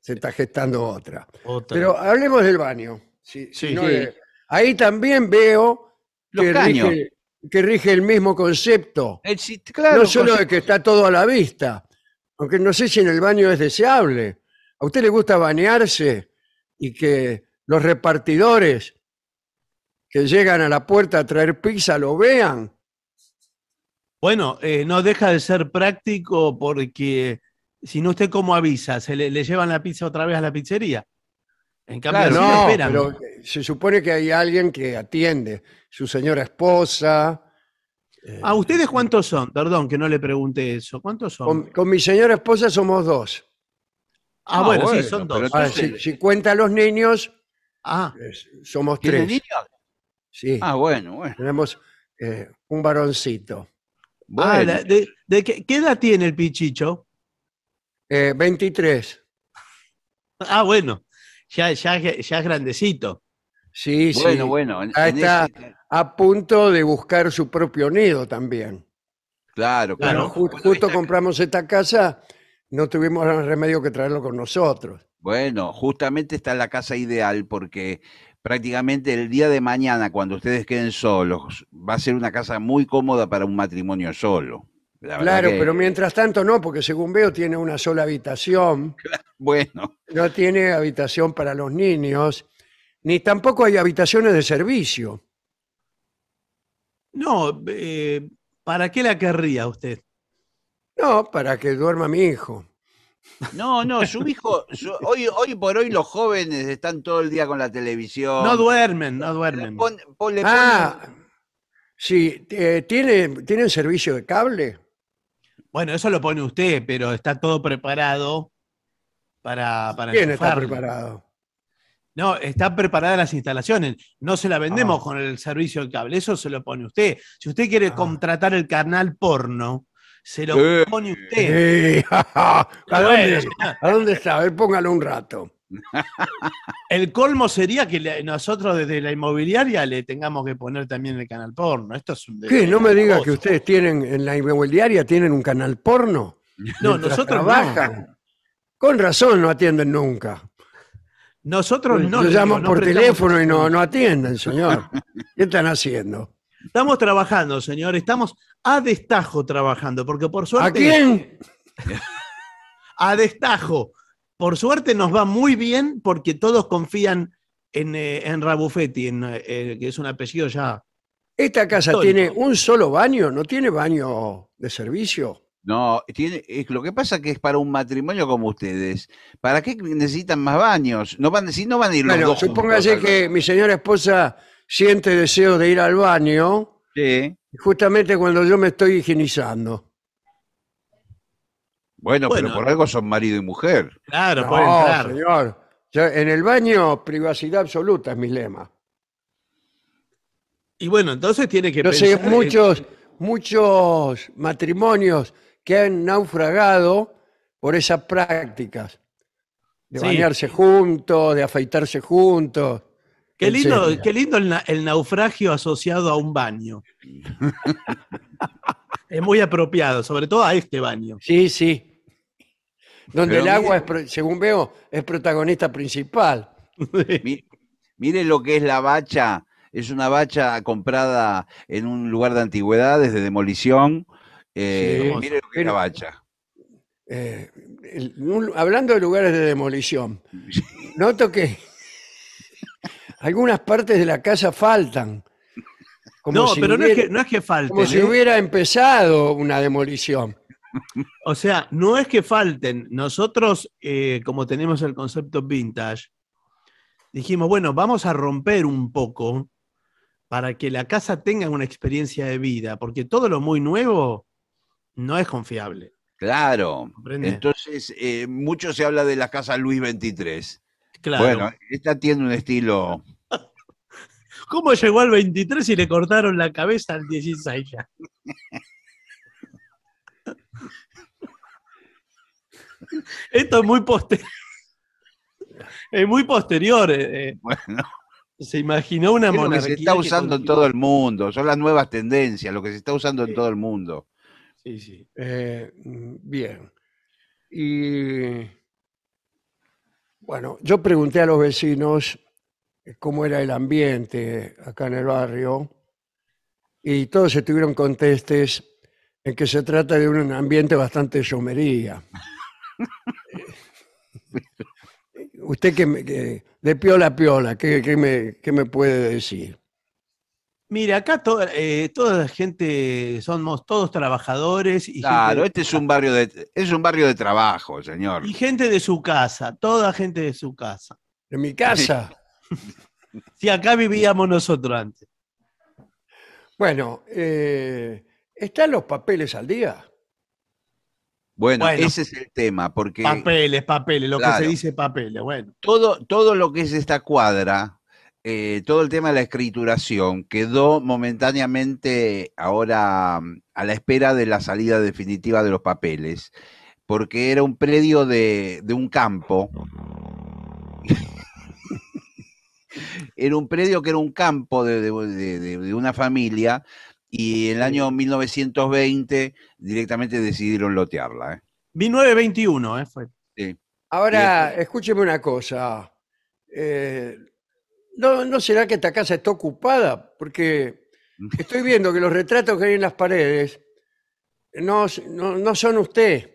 A: se está gestando otra. Pero hablemos del baño. ahí también veo que, Rige, el mismo concepto.
C: Eh, no solo de
A: que está todo a la vista, aunque no sé si en el baño es deseable. ¿A usted le gusta bañarse y que los repartidores que llegan a la puerta a traer pizza lo vean. Bueno, eh, no deja de ser práctico
B: porque si no, ¿usted cómo avisa? ¿Se le, llevan la pizza otra vez a la pizzería? En cambio, claro, no, pero
A: se supone que hay alguien que atiende, su señora esposa.
B: Eh, ¿A ah, ustedes cuántos son? Perdón que no le pregunte eso. ¿Cuántos
A: son? Con, mi señora esposa somos dos.
B: Ah, bueno, sí, son dos. si,
A: cuenta los niños, ah, somos tres. Niños? Sí. Ah, bueno, bueno. Tenemos eh, un varoncito. Ah, de, qué, edad tiene el pichicho? 23. Eh, ah, bueno,
B: ya, ya, es grandecito. Sí, sí. Bueno, bueno. está
A: a punto de buscar su propio nido también.
C: Claro,
B: Claro,
A: justo compramos esta casa, no tuvimos remedio que traerlo con nosotros.
C: Bueno, justamente está en la casa ideal porque prácticamente el día de mañana, cuando ustedes queden solos, va a ser una casa muy cómoda para un matrimonio solo.
A: claro, pero mientras tanto no, porque según veo tiene una sola habitación. bueno. No tiene habitación para los niños, ni tampoco hay habitaciones de servicio. No,
B: eh, ¿para qué la querría usted? No,
A: para que duerma mi hijo.
C: No, no, su hijo, hoy, hoy por hoy los jóvenes están todo el día con la televisión. No
A: duermen, no duermen. ah, sí, eh, ¿tiene ¿tienen, servicio de cable? Bueno, eso lo
B: pone usted, pero está todo preparado para... para ¿Quién está preparado? No, están preparadas las instalaciones. No se la vendemos ah. con el servicio de cable, eso se lo pone usted. Si usted quiere ah. contratar el canal porno, se lo pone usted.
F: ¿A,
B: dónde, está? póngalo un rato. El colmo sería que nosotros desde la inmobiliaria le tengamos que poner también el canal porno. Esto es un ¿Qué? No me diga que
A: ustedes tienen en la inmobiliaria tienen un canal porno. No, nosotros trabajan. Con razón no atienden nunca. Nosotros no. Lo llaman por teléfono y no, no atienden, señor. ¿Qué están haciendo?
B: Estamos trabajando, señor. Estamos a destajo trabajando, porque por suerte. ¿A quién? A destajo. Por suerte nos va muy bien porque todos confían en, Rabufetti, eh, en, eh, eh, que es un apellido ya.
A: ¿Esta casa tiene un solo baño? ¿No tiene baño de servicio?
C: No, tiene, lo que pasa es que es para un matrimonio como ustedes. ¿Para qué necesitan más baños? No
A: van, si no van a ir los bueno, Supóngase que mi señora esposa siente deseo de ir al baño, Sí. justamente cuando yo me estoy higienizando.
C: Bueno, pero por algo son marido y mujer.
A: Claro, puede señor. en el baño, privacidad absoluta es mi lema.
B: Y bueno, entonces tiene que Yo muchos,
A: muchos matrimonios que han naufragado por esas prácticas. De bañarse juntos, de afeitarse juntos. Qué lindo,
B: el, naufragio asociado a un
A: baño. es muy apropiado, sobre todo a este baño. Sí, sí. Donde el agua, según veo, es protagonista principal.
C: Mire, lo que es la bacha. Es una bacha comprada en un lugar de antigüedades, de demolición. Eh, mire lo que es la bacha.
A: Eh, hablando de lugares de demolición, noto que algunas partes de la casa faltan. no, pero no, es que, no
B: es que falten. Como si ¿eh? hubiera
A: empezado una demolición.
B: O sea, no es que falten. Nosotros, eh, como tenemos el concepto vintage, dijimos, bueno, vamos a romper un poco para que la casa tenga una experiencia de vida, porque todo lo muy nuevo no es confiable.
C: Claro. Entonces, eh, mucho se habla de la casa Luis 23. Bueno, esta tiene un estilo.
B: ¿Cómo llegó al 23 y le cortaron la cabeza al 16 ya? Esto es muy posterior. Es muy posterior. Eh, eh. Bueno. Se imaginó una es monarquía. que se está usando en todo
C: el mundo. Son las nuevas tendencias, lo que se está usando en todo el mundo.
A: Sí, sí. Eh, mm, bien. Y bueno, yo pregunté a los vecinos eh, cómo era el ambiente acá en el barrio y todos estuvieron contestes en que se trata de un ambiente bastante somería. Eh, usted que, me, de piola a piola, ¿qué, qué, ¿qué me puede decir? Mire, acá
B: eh, toda la gente somos todos trabajadores. Y claro, este
C: es un barrio de es un barrio de trabajo, señor.
B: Y gente de su casa, toda gente de su casa.
A: De mi casa. Si acá vivíamos nosotros antes. Bueno, eh, ¿están los papeles al día?
C: Bueno, ese es el tema, porque...
A: Papeles, papeles, lo que se dice papeles, bueno.
C: Todo, todo lo que es esta cuadra, eh, todo el tema de la escrituración quedó momentáneamente ahora mm, a la espera de la salida definitiva de los papeles, porque era un predio de, un campo. era un predio que era un campo de, una familia y en el año 1920 directamente decidieron lotearla.
A: 1921, ¿eh? ¿eh? Fue. Ahora, escúcheme una cosa. Eh, no, ¿No será que esta casa está ocupada? Porque estoy viendo que los retratos que hay en las paredes no, son usted.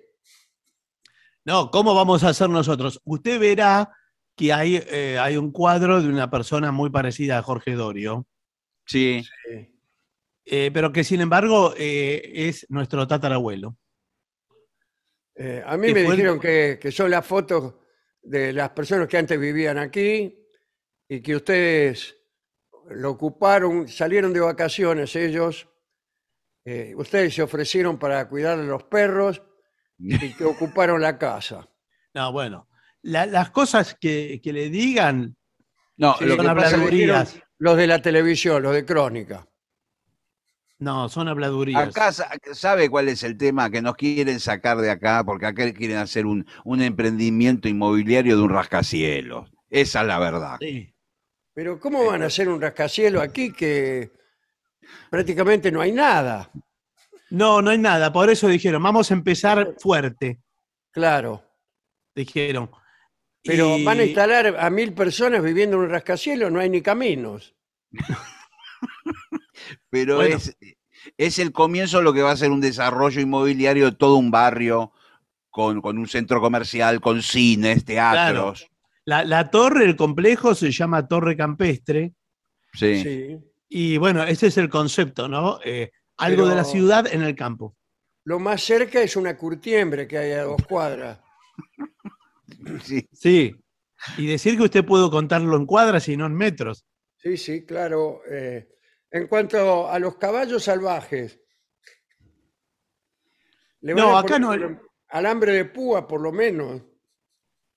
A: No, ¿cómo vamos
B: a hacer nosotros? Usted verá que hay, eh, hay un cuadro de una persona muy parecida a Jorge Dorio. Sí. Eh, pero que sin embargo eh, es nuestro tatarabuelo.
A: a mí me dijeron que son las fotos de las personas que antes vivían aquí y que ustedes lo ocuparon, salieron de vacaciones ellos, eh, ustedes se ofrecieron para cuidar a los perros mm. y que ocuparon la casa. No, bueno, las cosas que, le digan No, son habladurías. Los de la televisión, los de Crónica.
C: No, son habladurías. acá sabe cuál es el tema que nos quieren sacar de acá, porque acá quieren hacer un, un emprendimiento inmobiliario de un rascacielos. Esa es la verdad.
A: Sí. Pero ¿cómo eh, van a eh. hacer un rascacielos aquí que prácticamente no hay nada? No, no hay nada. Por eso dijeron, vamos a empezar fuerte. Claro.
B: Dijeron. Pero van a
A: instalar a mil personas viviendo en un rascacielos, no hay ni caminos.
C: Pero es, el comienzo de lo que va a ser un desarrollo inmobiliario de todo un barrio, con, con un centro comercial, con cines, teatros. La, torre, el
B: complejo se llama Torre Campestre.
A: Sí. Y bueno, ese es el concepto, ¿no? Eh, algo de la ciudad
B: en el campo.
A: Lo más cerca es una curtiembre que hay a dos cuadras.
B: sí. Y decir que usted puede contarlo en cuadras y no en metros.
A: Sí, sí, claro. Eh, en cuanto a los caballos salvajes. no, acá no. Alambre de púa, por lo menos.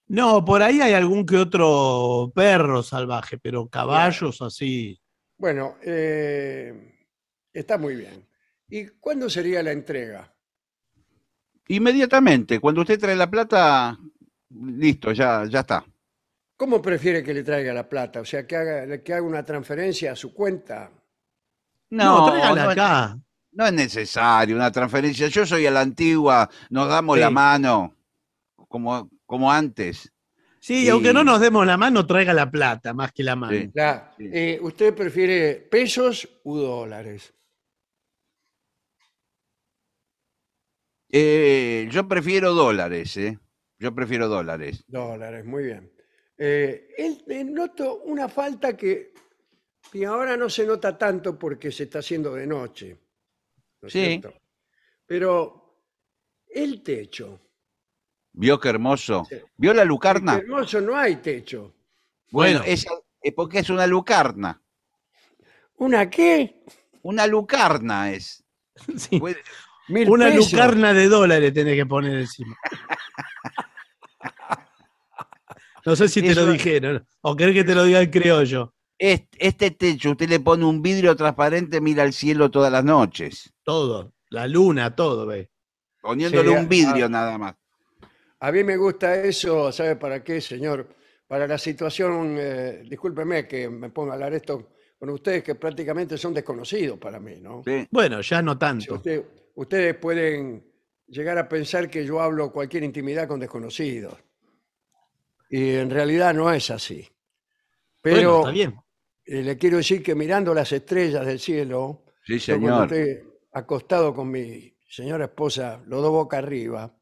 B: No, por ahí hay algún que otro perro salvaje, pero caballos así.
A: Bueno, eh, está muy bien. ¿Y cuándo sería la entrega?
C: Inmediatamente, cuando usted trae la plata, listo, ya, ya está.
A: ¿Cómo prefiere que le traiga la plata? O sea, que haga, que haga una transferencia a su cuenta. No,
C: no acá. Es, no es necesario una transferencia. Yo soy a la antigua, nos damos la mano, como como antes. Sí, aunque no nos demos la mano, traiga la plata más que la mano.
A: Eh, ¿Usted prefiere pesos u dólares?
C: Eh, yo prefiero dólares, ¿eh? Yo prefiero dólares.
A: Dólares, muy bien. Eh, noto una falta que, y ahora no se nota tanto porque se está haciendo de noche. ¿no sí. Pero el techo.
C: Vio qué hermoso. ¿Vio
A: la lucarna? hermoso no hay techo.
C: Bueno, eh, porque es una lucarna. ¿Una qué? Una lucarna es.
B: una lucarna de dólares tenés que poner
C: encima. No sé si te lo dijeron, o querés que te lo diga el criollo. Este, techo, usted le pone un vidrio transparente, mira al cielo todas las noches.
A: Todo,
B: la luna, todo, ve.
A: Poniéndole un vidrio nada más. A mí me gusta eso, ¿sabe para qué, señor? Para la situación, eh, discúlpeme que me ponga a hablar esto con ustedes, que prácticamente son desconocidos para mí, ¿no? Bueno, ya no tanto. ustedes pueden llegar a pensar que yo hablo cualquier intimidad con desconocidos. Y en realidad no es así. Pero bien. Eh, le quiero decir que mirando las estrellas del cielo, estoy acostado con mi señora esposa, los dos boca arriba,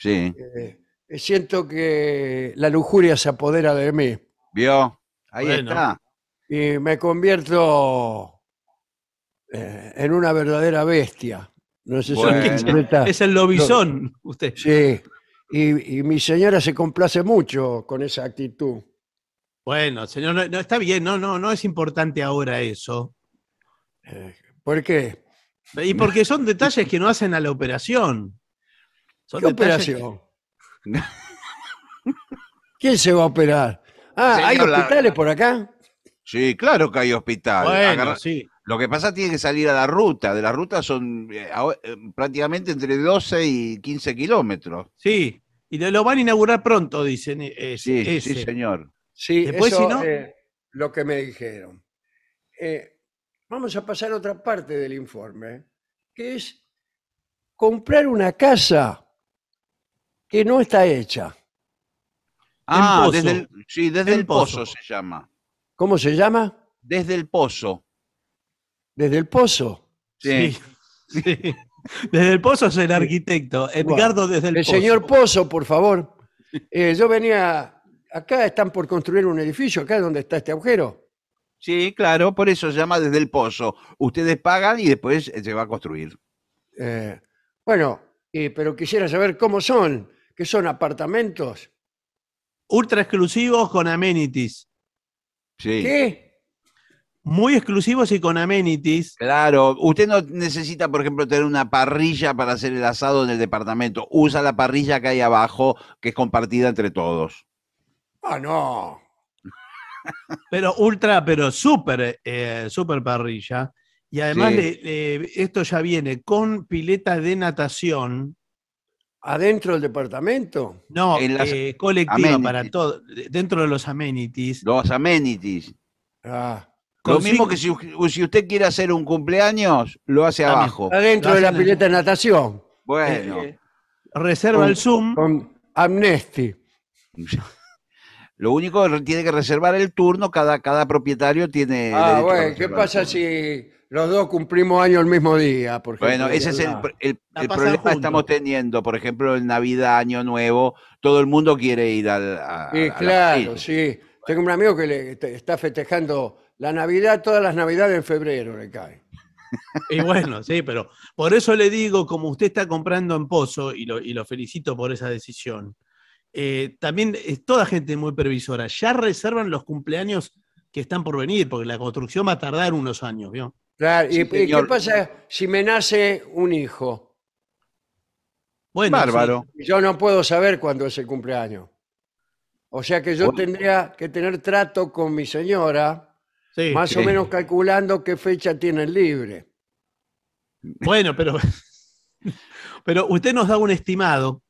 A: Sí. Eh, siento que la lujuria se apodera de mí. ¿Vio? Ahí está. Y me convierto eh, en una verdadera bestia. Es el lobizón, usted. Sí. Y, mi señora se complace mucho con esa actitud.
B: Bueno, señor, no, está bien, no, no, no es importante ahora eso. Eh, ¿Por qué? Y porque son detalles que no hacen a la operación. ¿Qué operación?
A: ¿Quién se va a operar? Ah, ¿hay hospitales por acá?
C: Sí, claro que hay hospitales. Lo que pasa tiene que salir a la ruta. De la ruta son eh, eh, prácticamente entre 12 y 15 kilómetros.
B: Sí, y lo van a inaugurar pronto, dicen. Eh, sí, sí, señor. Sí, Después, si no...
A: lo que me dijeron. vamos a pasar a otra parte del informe, que es comprar una casa que no está hecha. Ah, desde el, sí, desde el, pozo.
C: se llama.
A: ¿Cómo se llama? Desde el pozo. ¿Desde el pozo? Sí. sí. Desde el pozo es el arquitecto, Edgardo desde el, el señor Pozo, por favor. Eh, yo venía, acá están por construir un edificio, acá es donde está este agujero.
C: Sí, claro, por eso se llama desde el pozo. Ustedes pagan y después se va a construir.
A: Eh, bueno, eh, pero quisiera saber cómo son que son apartamentos.
B: Ultra exclusivos con amenities.
C: Sí. ¿Qué? Muy exclusivos y con amenities. Claro, usted no necesita, por ejemplo, tener una parrilla para hacer el asado en el departamento. Usa la parrilla que hay abajo, que es compartida entre todos.
A: Ah, no.
B: Pero ultra, pero súper, eh, súper parrilla. Y además esto ya viene con pileta de natación ¿Adentro
A: del departamento? No, en las
C: eh, para todo, dentro de los amenities. Los amenities. Ah.
A: Lo mismo que si,
C: usted quiere hacer un cumpleaños, lo hace abajo. Adentro de la pileta
A: de natación.
C: Bueno. Eh, eh,
A: reserva el Zoom. Con Amnesty.
C: Lo único que tiene que reservar el turno, cada, cada propietario tiene. Ah, bueno, ¿qué pasa
A: si los dos cumplimos año el mismo día. Por ejemplo, bueno, ese es el,
C: problema que estamos teniendo. Por ejemplo, en Navidad, Año Nuevo, todo el mundo quiere ir al. A, sí, claro,
A: sí. Tengo un amigo que le este, está festejando la Navidad, todas las Navidades en febrero le cae.
B: Y bueno, sí, pero por eso le digo, como usted está comprando en Pozo, y lo, felicito por esa decisión, eh, también es toda gente muy previsora. Ya reservan los cumpleaños que están por venir, porque la construcción va a tardar unos años, ¿vio?
A: Claro, ¿y, qué pasa si me nace un hijo? Bueno, Bárbaro. Yo no puedo saber cuándo es el cumpleaños. O sea que yo tendría que tener trato con mi señora, más o menos calculando qué fecha tiene el libre.
B: Bueno, pero, pero usted nos da un estimado.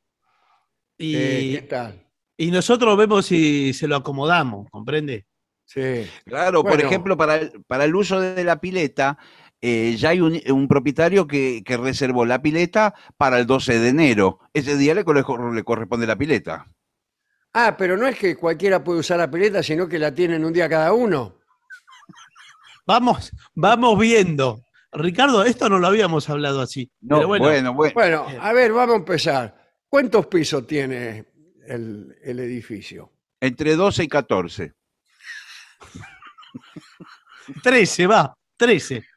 B: Y, eh, Y nosotros vemos si se lo acomodamos,
C: ¿comprende? Claro, por ejemplo, para el, uso de la pileta, eh, ya hay un, propietario que, reservó la pileta para el 12 de enero. Ese día le, corresponde la pileta.
A: Ah, pero no es que cualquiera puede usar la pileta, sino que la tienen un día cada uno.
C: Vamos, vamos viendo.
B: Ricardo,
A: esto no lo habíamos
C: hablado así.
B: bueno. bueno,
A: eh. a ver, vamos a empezar. ¿Cuántos pisos tiene el, el edificio?
C: Entre 12 y 14.
A: 13, va, 13.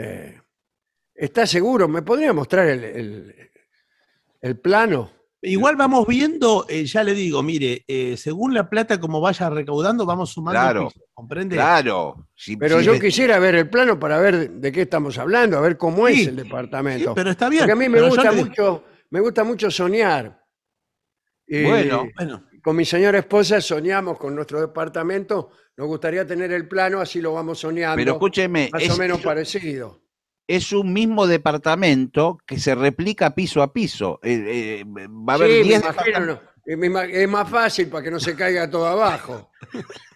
A: Eh, ¿Está seguro? ¿Me podría mostrar el, plano? Igual vamos viendo, eh, ya le digo, mire, eh, según la
B: plata como vaya recaudando, vamos sumando. Claro, ¿comprende? Claro. pero yo
A: quisiera ver el plano para ver de qué estamos hablando, a ver cómo es el departamento. pero está bien. Porque a mí me gusta, mucho, me gusta mucho soñar. bueno, bueno con mi señora esposa soñamos con nuestro departamento, nos gustaría tener el plano, así lo vamos soñando. Pero escúcheme, más o menos parecido.
C: Es un mismo departamento que se replica piso a piso. Eh, eh, va a haber sí, 10
A: es más fácil para que no se caiga todo abajo.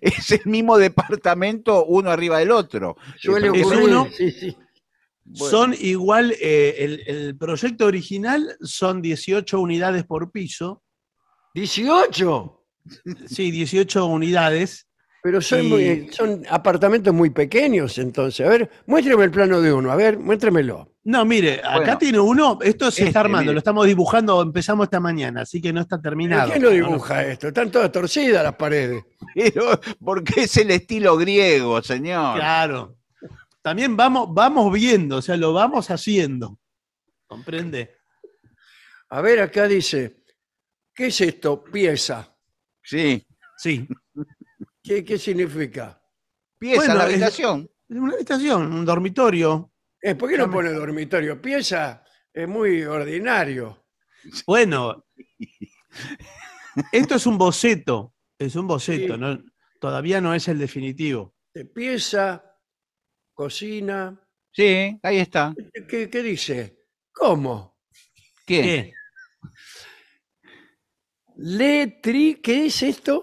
C: es el mismo departamento uno arriba del otro.
A: Suele Uno, Son
C: igual, eh, el, el, proyecto
B: original son 18 unidades por piso ¿18? Sí, 18 unidades. Pero son, eh,
A: son apartamentos muy pequeños, entonces. A ver, muéstreme el plano de uno, a ver, muéstremelo.
B: No, mire, acá tiene
A: uno, esto se está este, armando,
B: lo estamos dibujando, empezamos esta mañana, así que no está terminado. ¿Quién lo dibuja
C: esto? Están todas torcidas las paredes. porque es el estilo griego, señor. Claro.
B: También vamos, vamos viendo, o sea, lo vamos haciendo. ¿Comprende?
A: A ver, acá dice, ¿Qué es esto? Pieza. Sí. Sí. ¿Qué, significa? Pieza, la habitación. Es una habitación, un dormitorio. Eh, ¿Por qué no pone dormitorio? Pieza es muy ordinario.
B: Bueno, esto es un boceto, es un boceto, todavía no es el definitivo. Pieza,
A: cocina. Sí, ahí está. ¿Qué, qué dice? ¿Cómo? ¿Qué? ¿Qué? Letri, ¿qué es esto?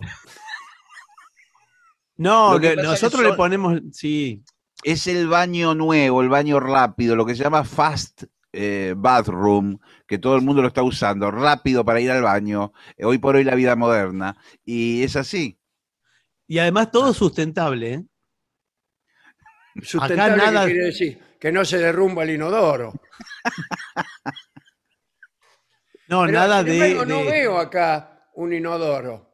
A: No, nosotros le
C: ponemos, sí. Es el baño nuevo, el baño rápido, lo que se llama fast eh, bathroom, que todo el mundo lo está usando, rápido para ir al baño, eh, hoy por hoy la vida moderna, y es así.
B: Y además todo sustentable, ¿eh? Sustentable quiere
A: decir que no se derrumba el inodoro. No, nada de, No veo acá un inodoro.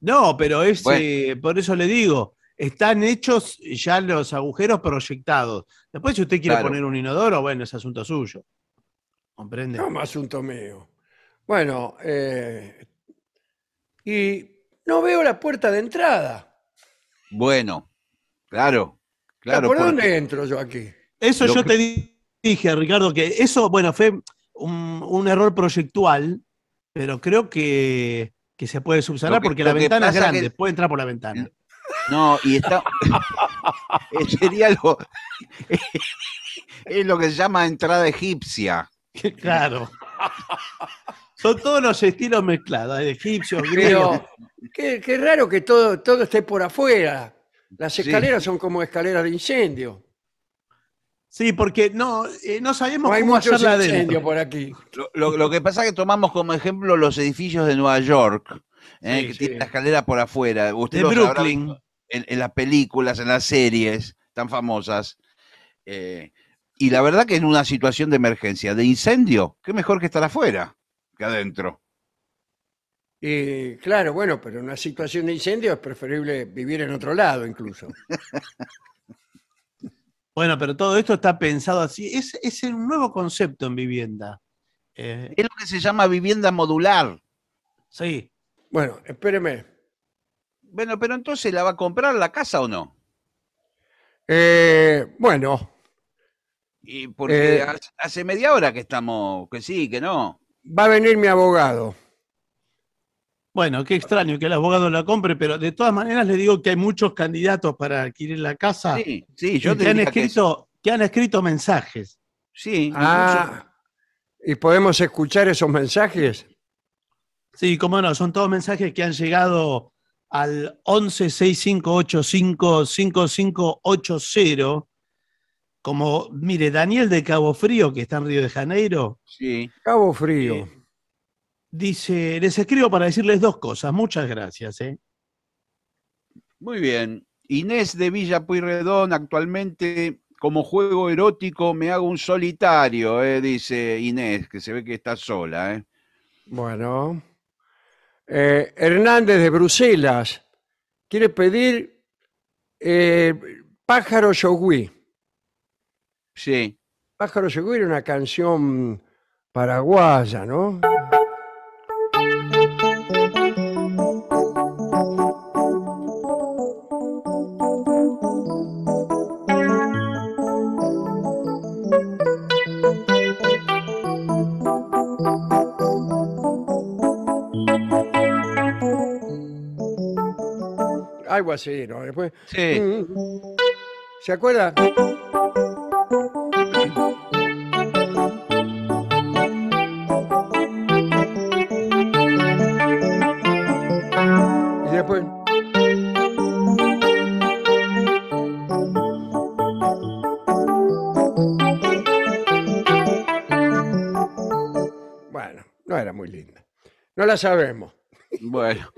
B: No, pero es, eh, por eso le digo, están hechos ya los agujeros proyectados. Después, si usted quiere poner un inodoro, bueno, es asunto suyo.
C: ¿Comprende? No,
A: asunto mío. Bueno, eh, y no veo la puerta de entrada.
C: Bueno, claro,
A: claro. ¿Por dónde entro yo aquí? Eso yo
C: te dije, Ricardo, que eso, bueno, fue
B: un, error proyectual, pero creo que, se puede subsanar porque la ventana es grande, puede entrar por la ventana.
C: No, y está. Eh, sería es lo que se llama entrada egipcia. Claro. Son todos los estilos mezclados, eh, egipcios,
D: griegos.
A: Qué, raro que todo, todo esté por afuera. Las escaleras son como escaleras de incendio.
B: Sí, porque no, eh, no sabemos hay cómo hacerla por
C: aquí. Lo, que pasa es que tomamos como ejemplo los edificios de Nueva York, eh, que tienen la escalera por afuera. Usted de Brooklyn. en, las películas, en las series tan famosas. Eh, y la verdad que en una situación de emergencia, de incendio, qué mejor que estar afuera que adentro.
A: claro, bueno, pero en una situación de incendio es preferible vivir en otro lado incluso.
B: Bueno, pero todo esto está pensado así. Es, es un nuevo concepto en vivienda.
C: Eh, es lo que se llama vivienda modular. Sí. Bueno, espéreme. Bueno, pero entonces, ¿la va a comprar la casa o no?
A: Eh, bueno.
C: Y porque eh, hace media hora que estamos, que sí, que no.
A: Va a venir mi abogado. Bueno, qué
B: extraño que el abogado la compre, pero de todas maneras le digo que hay muchos candidatos para adquirir la casa sí, sí, yo que, han escrito,
A: que... han escrito mensajes.
B: Sí. Ah,
A: ¿y podemos escuchar esos mensajes?
B: Sí, cómo no, son todos mensajes que han llegado al 11 1165855580. Como, mire, Daniel de Cabo Frío, que está en Río de Janeiro. Sí. Cabo Frío. Dice, les escribo para decirles dos cosas. Muchas
C: gracias. ¿eh? Muy bien. Inés de Villa Puyredón, actualmente como juego erótico me hago un solitario, ¿eh? dice
A: Inés, que se ve que está sola. ¿eh? Bueno. Eh, Hernández de Bruselas quiere pedir eh, Pájaro Yogui. Sí. Pájaro Yogui era una canción paraguaya, ¿no? ¿no? Después. Sí. Mm, mm, ¿Se acuerda? Y después. Bueno, no era muy linda. No la sabemos. Bueno.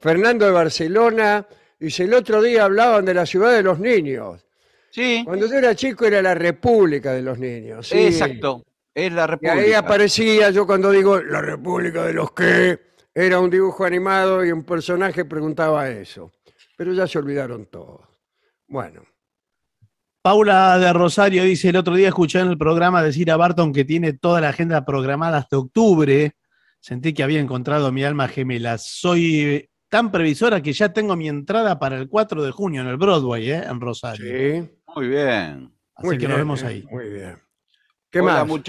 A: Fernando de Barcelona, dice, el otro día hablaban de la ciudad de los niños. Sí. Cuando yo era chico era la República de los Niños. Exacto,
C: es la Y ahí aparecía,
A: yo cuando digo la República de los qué? era un dibujo animado y un personaje preguntaba eso. Pero ya se olvidaron todos. Bueno,
B: Paula de Rosario dice, el otro día escuché en el programa decir a Barton que tiene toda la agenda programada hasta octubre. Sentí que había encontrado mi alma gemela. Soy tan previsora que ya tengo mi entrada para el 4 de junio en el Broadway,
C: ¿eh? en Rosario. Sí, muy bien.
B: Así que nos vemos eh, ahí.
C: Muy bien. ¿Qué Hola, más?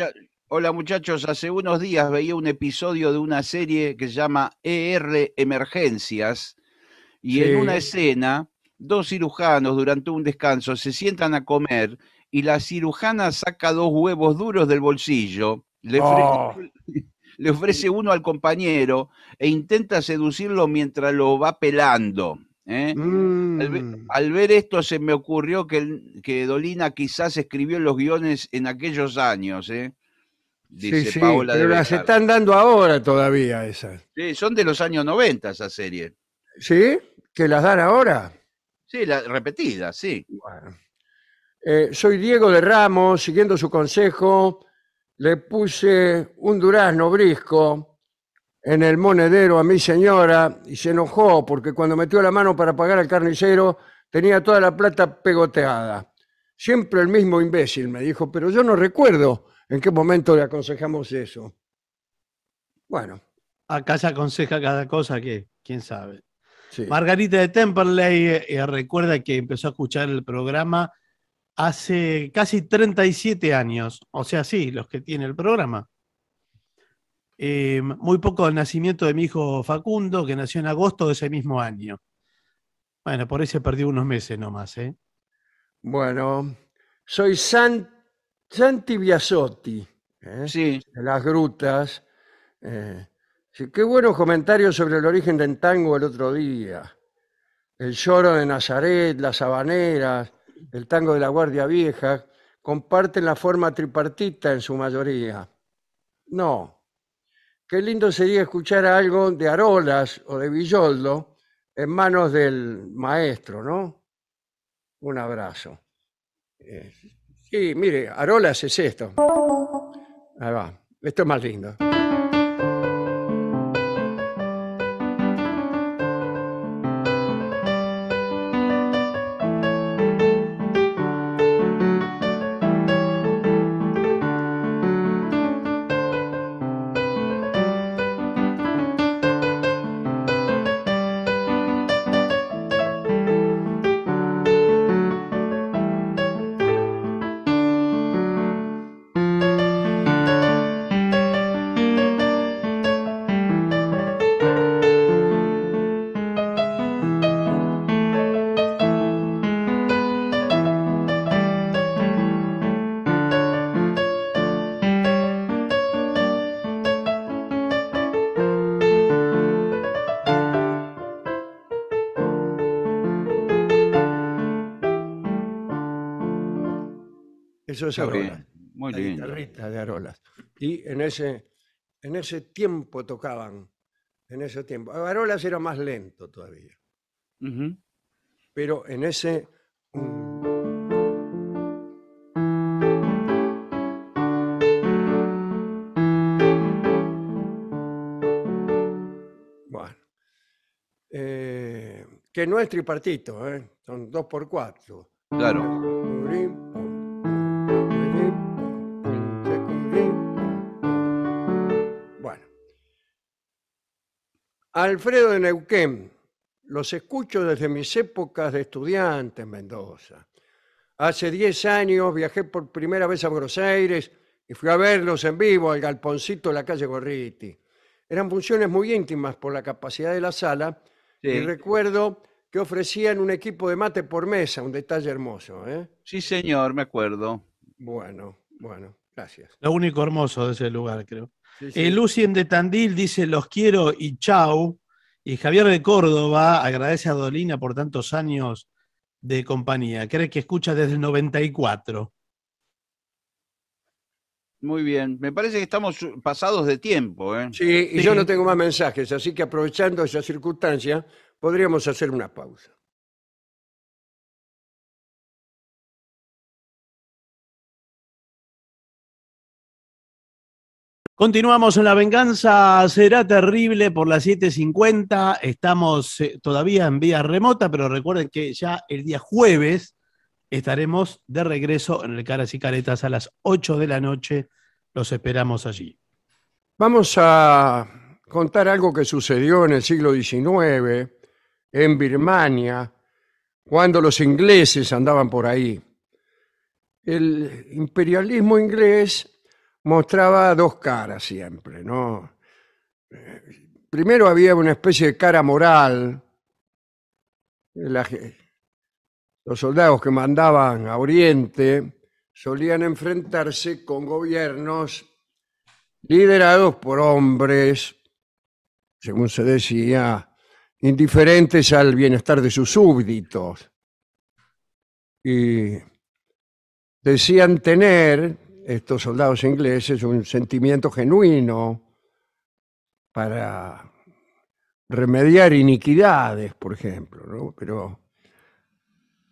C: Hola muchachos, hace unos días veía un episodio de una serie que se llama ER Emergencias y en una escena dos cirujanos durante un descanso se sientan a comer y la cirujana saca dos huevos duros del bolsillo, le, oh le ofrece uno al compañero e intenta seducirlo mientras lo va pelando. ¿eh? Mm. Al, ver, esto se me ocurrió que, que, Dolina quizás escribió los guiones en aquellos años, ¿eh?
A: dice sí, sí, Pero las están dando ahora todavía esas.
C: Sí, son de los años 90 esa serie.
A: ¿Sí? ¿Que las dan ahora?
C: Sí, repetidas, sí.
A: Eh, soy Diego de Ramos, siguiendo su consejo, le puse un durazno brisco en el monedero a mi señora y se enojó porque cuando metió la mano para pagar al carnicero tenía toda la plata pegoteada. Siempre el mismo imbécil me dijo, pero yo no recuerdo en qué momento le aconsejamos eso.
B: Bueno. Acá se aconseja cada cosa que, quién sabe. Margarita de Temperley eh, eh, recuerda que empezó a escuchar el programa hace casi 37 años, o sea, sí, los que tiene el programa. Em, muy poco del nacimiento de mi hijo Facundo, que nació en agosto de ese mismo año. Bueno, por ahí perdió unos meses nomás,
A: ¿eh? Bueno, soy Santi Biasotti, ¿eh? sí. de las grutas. Eh, qué buenos comentarios sobre el origen del tango el otro día. El lloro de Nazaret, las habaneras, el tango de la Guardia Vieja, comparten la forma tripartita en su mayoría. No. Qué lindo sería escuchar algo de Arolas o de Villoldo en manos del maestro, ¿no? Un abrazo. Eh, sí, mire, Arolas es esto. Ahí va. Esto es más lindo.
E: es Arolas. Muy la de
A: Arolas. Y en ese, en ese tiempo tocaban, en ese tiempo. Arolas era más lento todavía. Pero en ese... Bueno. Eh, que no es tripartito, ¿eh? son dos por cuatro.
E: Claro.
A: Alfredo de Neuquén, los escucho desde mis épocas de estudiante en Mendoza. Hace 10 años viajé por primera vez a Buenos Aires y fui a verlos en vivo al galponcito de la calle Gorriti. Eran funciones muy íntimas por la capacidad de la sala y recuerdo que ofrecían un equipo de mate por mesa, un detalle hermoso. ¿eh? Sí, señor, me acuerdo. Bueno, bueno, gracias.
C: Lo
B: único hermoso de ese lugar, creo. Eh, Lucien de Tandil dice, los quiero y chau. Y Javier de Córdoba agradece a Dolina por tantos años de compañía. Cree que escucha desde el 94.
C: Muy
A: bien, me parece que estamos pasados de tiempo. ¿eh? Sí, y yo no tengo más mensajes, así que aprovechando
D: esa circunstancia, podríamos hacer una pausa. Continuamos en La Venganza Será Terrible por las
B: 7.50. Estamos eh, todavía en vía remota, pero recuerden que ya el día jueves estaremos de regreso en el Caras y Caretas a las 8 de la noche. Los esperamos allí.
A: Vamos a contar algo que sucedió en el siglo XIX en Birmania, cuando los ingleses andaban por ahí. El imperialismo inglés mostraba dos caras siempre, ¿no? primero había una especie de cara moral, los soldados que mandaban a Oriente solían enfrentarse con gobiernos liderados por hombres, según se decía, indiferentes al bienestar de sus súbditos. Y decían tener estos soldados ingleses un sentimiento genuino para remediar iniquidades, por ejemplo. ¿no? Pero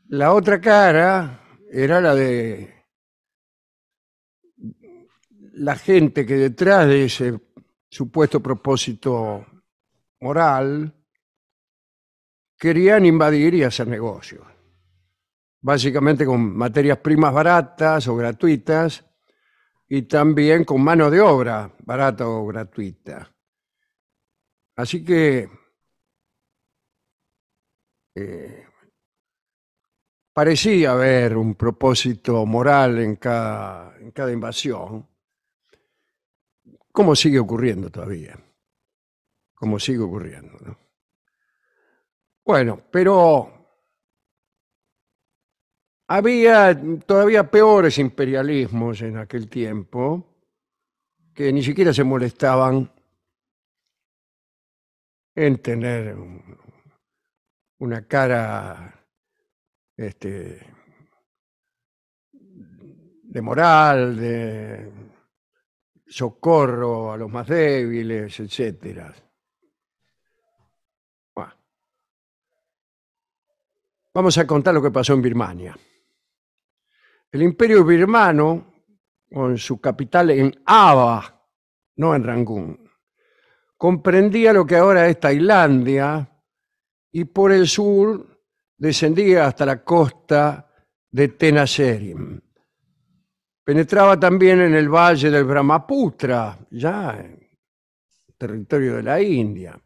A: la otra cara era la de la gente que detrás de ese supuesto propósito moral querían invadir y hacer negocios. Básicamente con materias primas baratas o gratuitas y también con mano de obra, barata o gratuita. Así que eh, parecía haber un propósito moral en cada, en cada invasión, como sigue ocurriendo todavía, como sigue ocurriendo. Bueno, pero había todavía peores imperialismos en aquel tiempo que ni siquiera se molestaban en tener una cara este, de moral, de socorro a los más débiles, etcétera. Vamos a contar lo que pasó en Birmania. El imperio birmano, con su capital en Ava, no en Rangún, comprendía lo que ahora es Tailandia y por el sur descendía hasta la costa de Tenasserim. Penetraba también en el valle del Brahmaputra, ya en territorio de la India.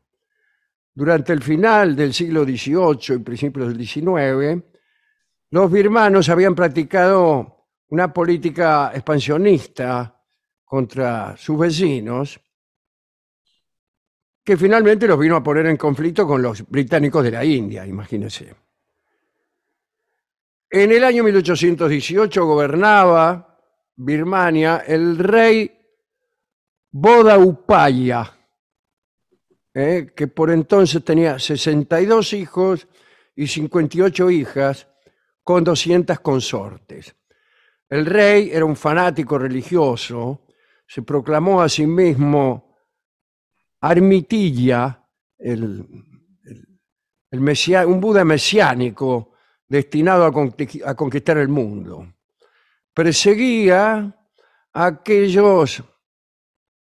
A: Durante el final del siglo XVIII y principios del XIX, los birmanos habían practicado una política expansionista contra sus vecinos que finalmente los vino a poner en conflicto con los británicos de la India, imagínense. En el año 1818 gobernaba Birmania el rey Bodaupaya, eh, que por entonces tenía 62 hijos y 58 hijas, con 200 consortes. El rey era un fanático religioso, se proclamó a sí mismo Armitilla, un Buda mesiánico destinado a conquistar el mundo. Perseguía a aquellos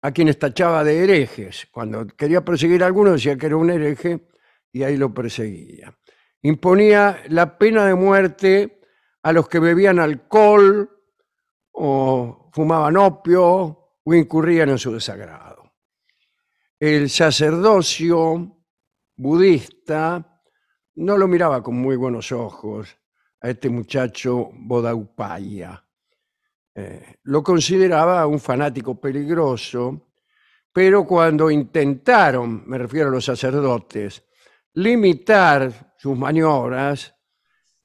A: a quienes tachaba de herejes. Cuando quería perseguir a alguno decía que era un hereje y ahí lo perseguía imponía la pena de muerte a los que bebían alcohol o fumaban opio o incurrían en su desagrado. El sacerdocio budista no lo miraba con muy buenos ojos a este muchacho Bodaupaya. Eh, lo consideraba un fanático peligroso, pero cuando intentaron, me refiero a los sacerdotes, limitar sus maniobras,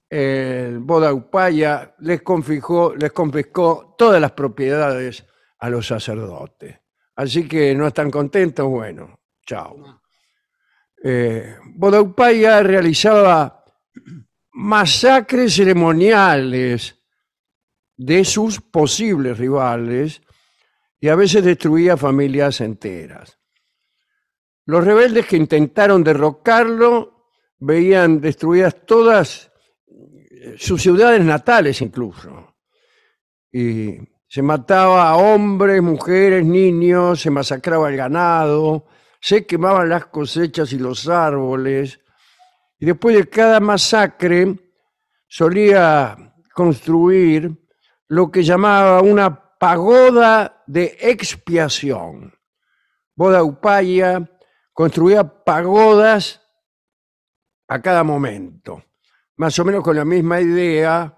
A: el Bodaupaya les confiscó, les todas las propiedades a los sacerdotes. Así que no están contentos, bueno, chao. Eh, Bodaupaya realizaba masacres ceremoniales de sus posibles rivales y a veces destruía familias enteras. Los rebeldes que intentaron derrocarlo veían destruidas todas eh, sus ciudades natales incluso. Y se mataba a hombres, mujeres, niños, se masacraba el ganado, se quemaban las cosechas y los árboles. Y después de cada masacre solía construir lo que llamaba una pagoda de expiación. Boda Upaya construía pagodas a cada momento, más o menos con la misma idea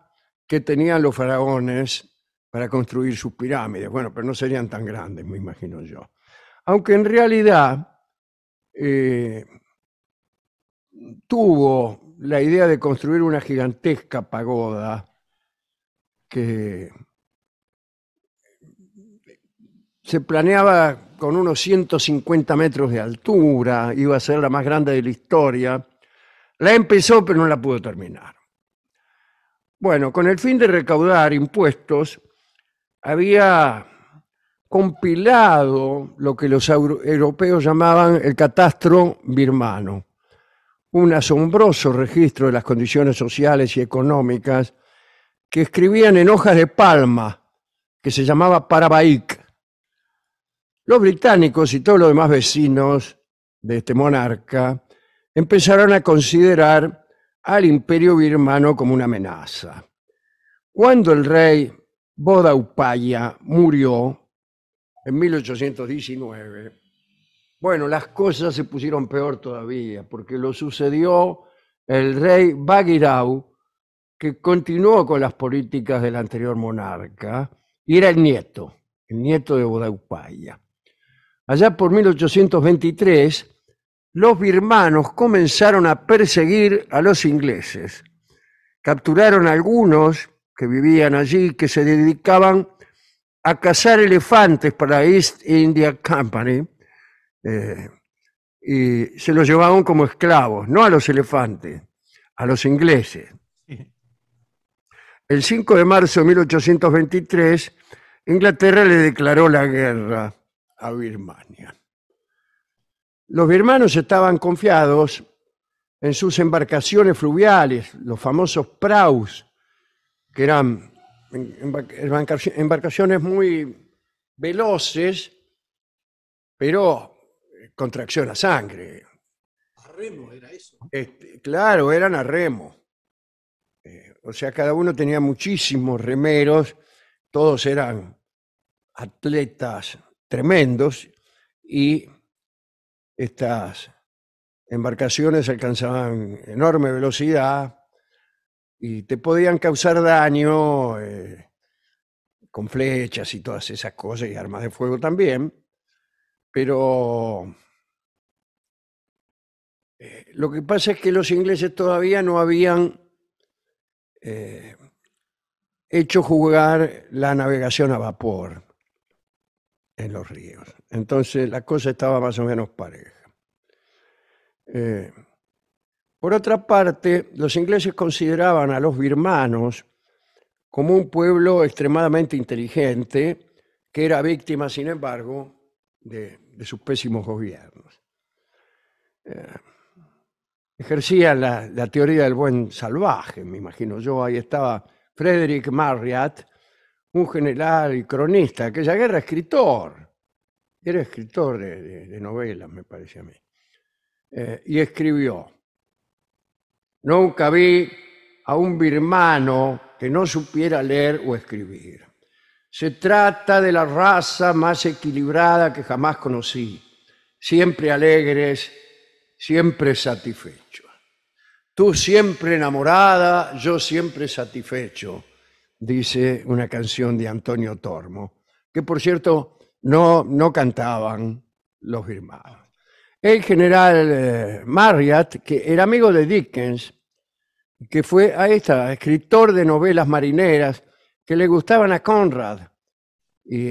A: que tenían los faraones para construir sus pirámides. Bueno, pero no serían tan grandes, me imagino yo. Aunque en realidad eh, tuvo la idea de construir una gigantesca pagoda que se planeaba con unos 150 metros de altura, iba a ser la más grande de la historia, la empezó pero no la pudo terminar. Bueno, con el fin de recaudar impuestos, había compilado lo que los europeos llamaban el catastro birmano, un asombroso registro de las condiciones sociales y económicas que escribían en hojas de palma, que se llamaba Parabaik. Los británicos y todos los demás vecinos de este monarca empezaron a considerar al imperio birmano como una amenaza. Cuando el rey Bodaupaya murió en 1819, bueno, las cosas se pusieron peor todavía, porque lo sucedió el rey Bagirau, que continuó con las políticas del anterior monarca, y era el nieto, el nieto de Bodaupaya. Allá por 1823, los birmanos comenzaron a perseguir a los ingleses. Capturaron a algunos que vivían allí, que se dedicaban a cazar elefantes para East India Company eh, y se los llevaban como esclavos, no a los elefantes, a los ingleses. El 5 de marzo de 1823, Inglaterra le declaró la guerra a Birmania. Los birmanos estaban confiados en sus embarcaciones fluviales, los famosos praus, que eran embarcaciones muy veloces, pero eh, con tracción a sangre. A remo era eso. Este, claro, eran a remo. Eh, o sea, cada uno tenía muchísimos remeros, todos eran atletas tremendos y estas embarcaciones alcanzaban enorme velocidad y te podían causar daño eh, con flechas y todas esas cosas y armas de fuego también, pero eh, lo que pasa es que los ingleses todavía no habían eh, hecho jugar la navegación a vapor en los ríos. Entonces la cosa estaba más o menos pareja. Eh, por otra parte, los ingleses consideraban a los birmanos como un pueblo extremadamente inteligente que era víctima, sin embargo, de, sus pésimos gobiernos. Eh, ejercía la, la, teoría del buen salvaje, me imagino yo. Ahí estaba Frederick Marriott, un general y cronista que aquella guerra, escritor. Era escritor de, novelas, me parece a mí. Eh, y escribió, nunca vi a un birmano que no supiera leer o escribir. Se trata de la raza más equilibrada que jamás conocí, siempre alegres, siempre satisfechos. Tú siempre enamorada, yo siempre satisfecho dice una canción de Antonio Tormo, que por cierto no, no cantaban los birmanos. El general eh, Marriott, que era amigo de Dickens, que fue a esta, escritor de novelas marineras que le gustaban a Conrad y,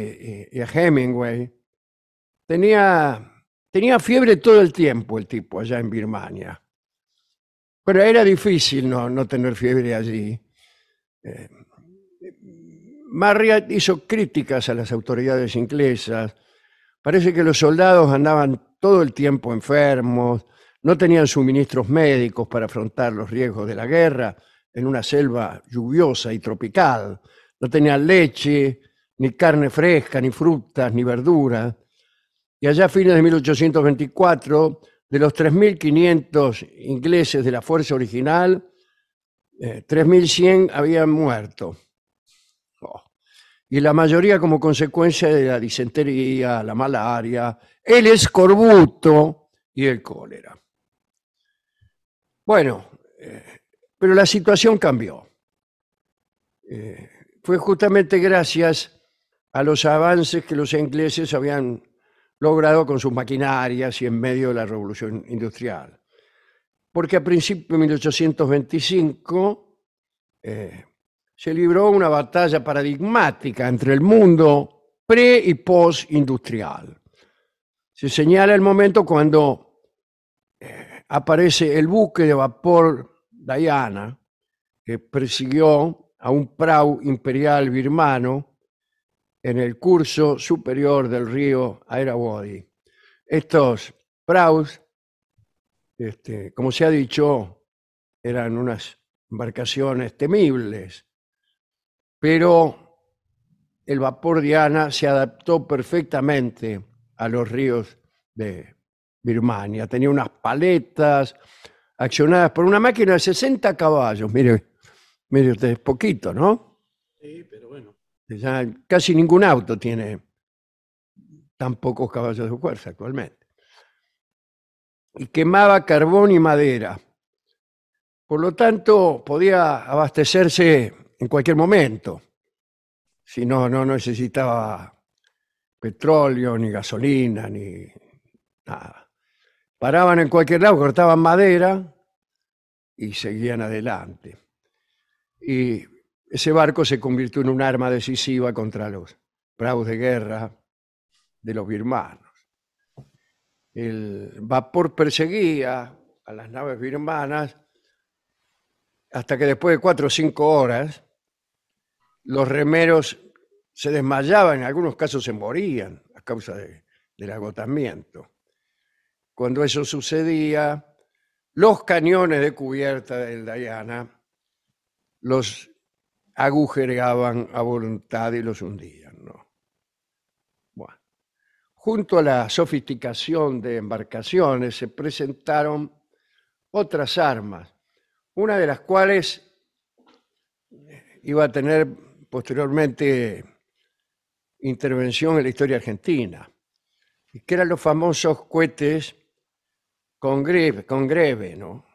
A: a Hemingway, tenía, tenía fiebre todo el tiempo el tipo allá en Birmania. Pero era difícil no, tener fiebre allí. Eh, Marriott hizo críticas a las autoridades inglesas. Parece que los soldados andaban todo el tiempo enfermos, no tenían suministros médicos para afrontar los riesgos de la guerra en una selva lluviosa y tropical, no tenían leche, ni carne fresca, ni frutas, ni verduras. Y allá a fines de 1824, de los 3.500 ingleses de la fuerza original, 3.100 eh, habían muerto y la mayoría como consecuencia de la disentería, la malaria, el escorbuto y el cólera. Bueno, eh, pero la situación cambió. Eh, fue justamente gracias a los avances que los ingleses habían logrado con sus maquinarias y en medio de la revolución industrial. Porque a principios de 1825, se libró una batalla paradigmática entre el mundo pre y industrial. Se señala el momento cuando eh, aparece el buque de vapor Diana, que persiguió a un prau imperial birmano en el curso superior del río Airawadi. Estos praus, este, como se ha dicho, eran unas embarcaciones temibles pero el vapor Diana se adaptó perfectamente a los ríos de Birmania. Tenía unas paletas accionadas por una máquina de 60 caballos. Mire, mire usted, poquito, ¿no?
B: Sí, pero bueno.
A: casi ningún auto tiene tan pocos caballos de fuerza actualmente. Y quemaba carbón y madera. Por lo tanto, podía abastecerse en cualquier momento. Si no, no necesitaba petróleo, ni gasolina, ni nada. Paraban en cualquier lado, cortaban madera y seguían adelante. Y ese barco se convirtió en un arma decisiva contra los bravos de guerra de los birmanos. El vapor perseguía a las naves birmanas hasta que después de cuatro o cinco horas los remeros se desmayaban, en algunos casos se morían a causa del agotamiento. Cuando eso sucedía, los cañones de cubierta del Dayana los agujereaban a voluntad y los hundían. Junto a la sofisticación de embarcaciones se presentaron otras armas, una de las cuales iba a tener posteriormente intervención en la historia argentina, y que eran los famosos cohetes con greve, con greve, ¿no?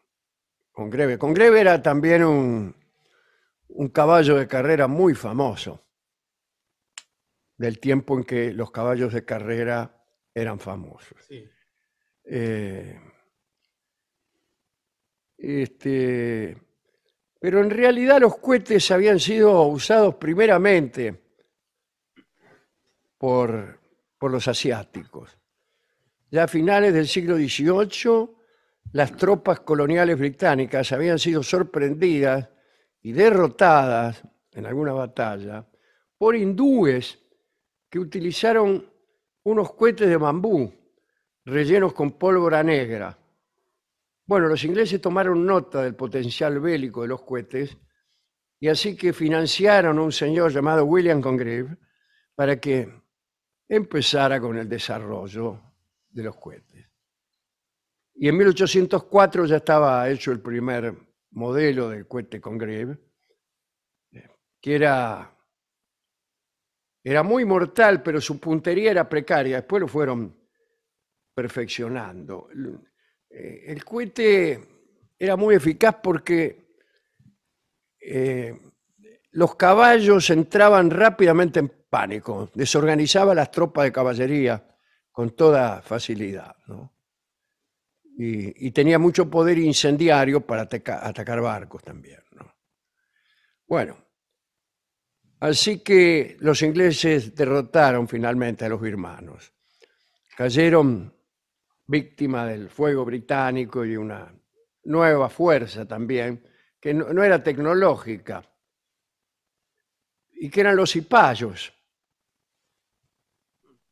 A: Con greve. Con greve era también un, caballo de carrera muy famoso, del tiempo en que los caballos de carrera eran famosos. Sí. Eh, este, pero en realidad los cohetes habían sido usados primeramente por, por los asiáticos. Ya a finales del siglo XVIII, las tropas coloniales británicas habían sido sorprendidas y derrotadas en alguna batalla por hindúes que utilizaron unos cohetes de bambú rellenos con pólvora negra bueno, los ingleses tomaron nota del potencial bélico de los cohetes y así que financiaron a un señor llamado William Congreve para que empezara con el desarrollo de los cohetes. Y en 1804 ya estaba hecho el primer modelo del cohete Congreve, eh, que era, era muy mortal, pero su puntería era precaria. Después lo fueron perfeccionando. Eh, el cohete era muy eficaz porque eh, los caballos entraban rápidamente en pánico, desorganizaba las tropas de caballería con toda facilidad, y, tenía mucho poder incendiario para atacar barcos también, Bueno, así que los ingleses derrotaron finalmente a los birmanos. Cayeron víctima del fuego británico y una nueva fuerza también, que no, era tecnológica, y que eran los cipayos,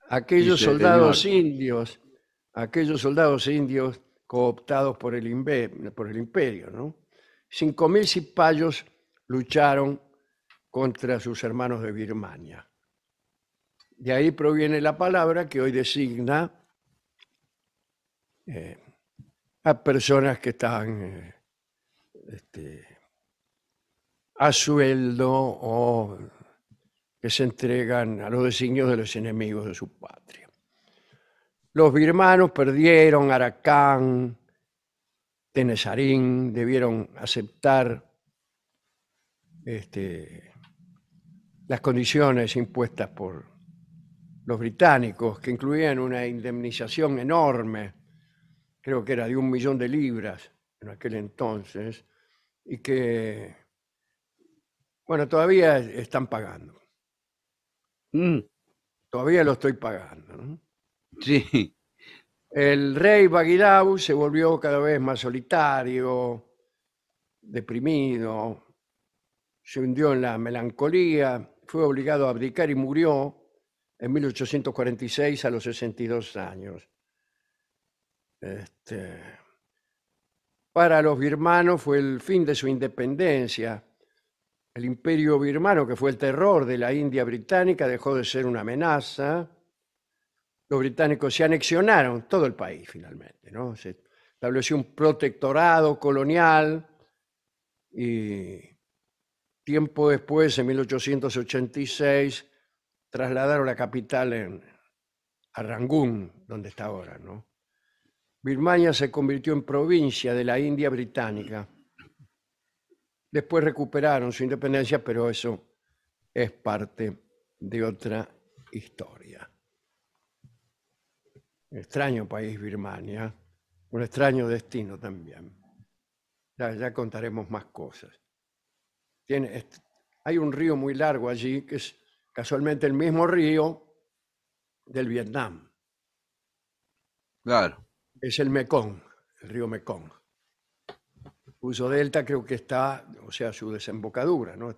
A: aquellos soldados indios, aquellos soldados indios cooptados por el, por el imperio, ¿no? Cinco mil cipayos lucharon contra sus hermanos de Birmania. De ahí proviene la palabra que hoy designa eh, a personas que están eh, este, a sueldo o que se entregan a los designios de los enemigos de su patria. Los birmanos perdieron Aracán, Tenesarín, debieron aceptar este, las condiciones impuestas por los británicos, que incluían una indemnización enorme creo que era de un millón de libras en aquel entonces, y que, bueno, todavía están pagando. Mm. Todavía lo estoy pagando. Sí. El rey Baguidau se volvió cada vez más solitario, deprimido, se hundió en la melancolía, fue obligado a abdicar y murió en 1846 a los 62 años. Este, para los birmanos fue el fin de su independencia. El imperio birmano, que fue el terror de la India británica, dejó de ser una amenaza. Los británicos se anexionaron todo el país finalmente, ¿no? Se estableció un protectorado colonial y tiempo después, en 1886, trasladaron la capital a Rangún, donde está ahora, ¿no? Birmania se convirtió en provincia de la India británica. Después recuperaron su independencia, pero eso es parte de otra historia. Extraño país Birmania, un extraño destino también. Ya, contaremos más cosas. Tiene, hay un río muy largo allí, que es casualmente el mismo río del Vietnam. Claro es el Mekong, el río Mekong, cuyo delta creo que está, o sea, su desembocadura, ¿no?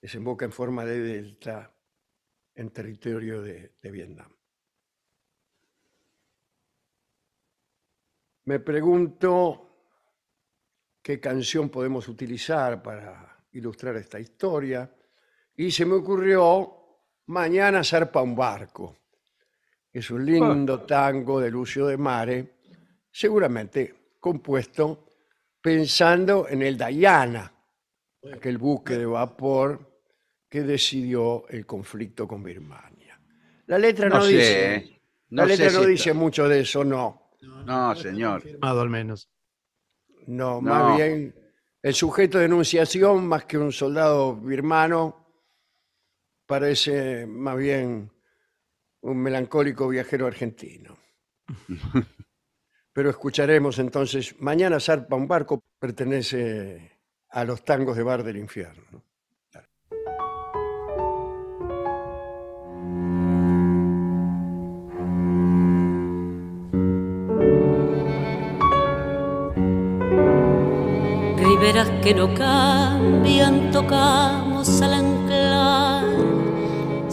A: desemboca en forma de delta en territorio de, de Vietnam. Me pregunto qué canción podemos utilizar para ilustrar esta historia y se me ocurrió Mañana zarpa un barco es un lindo tango de Lucio de Mare, seguramente compuesto pensando en el Diana, aquel buque de vapor que decidió el conflicto con Birmania. La letra no, dice, dice mucho de eso, no. No, señor. al menos. No, más bien el sujeto de enunciación, más que un soldado birmano, parece más bien un melancólico viajero argentino. Pero escucharemos entonces, mañana zarpa un barco, pertenece a los tangos de bar del infierno.
G: Riberas que no cambian, tocamos al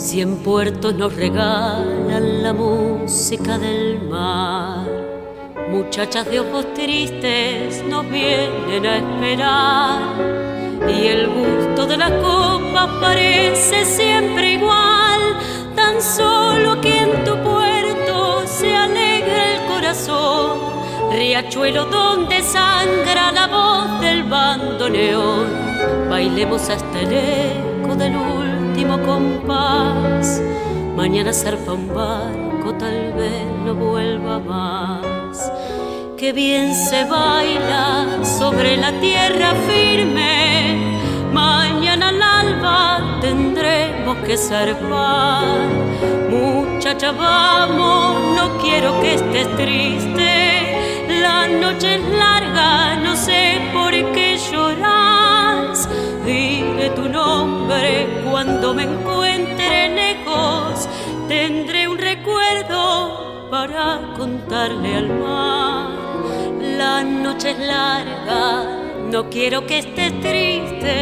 G: Cien puertos nos regalan la música del mar. Muchachas de ojos tristes nos vienen a esperar. Y el gusto de la copa parece siempre igual. Tan solo que en tu puerto se alegra el corazón. Riachuelo donde sangra la voz del bandoneón. Bailemos hasta el eco de del compás. Mañana zarpa un barco, tal vez no vuelva más. Que bien se baila sobre la tierra firme. Mañana al alba tendremos que zarpar. Muchacha, vamos, no quiero que estés triste. La noche es larga, no sé por qué llorar. Dile tu nombre cuando me encuentre lejos. Tendré un recuerdo para contarle al mar. La noche es larga, no quiero que estés triste.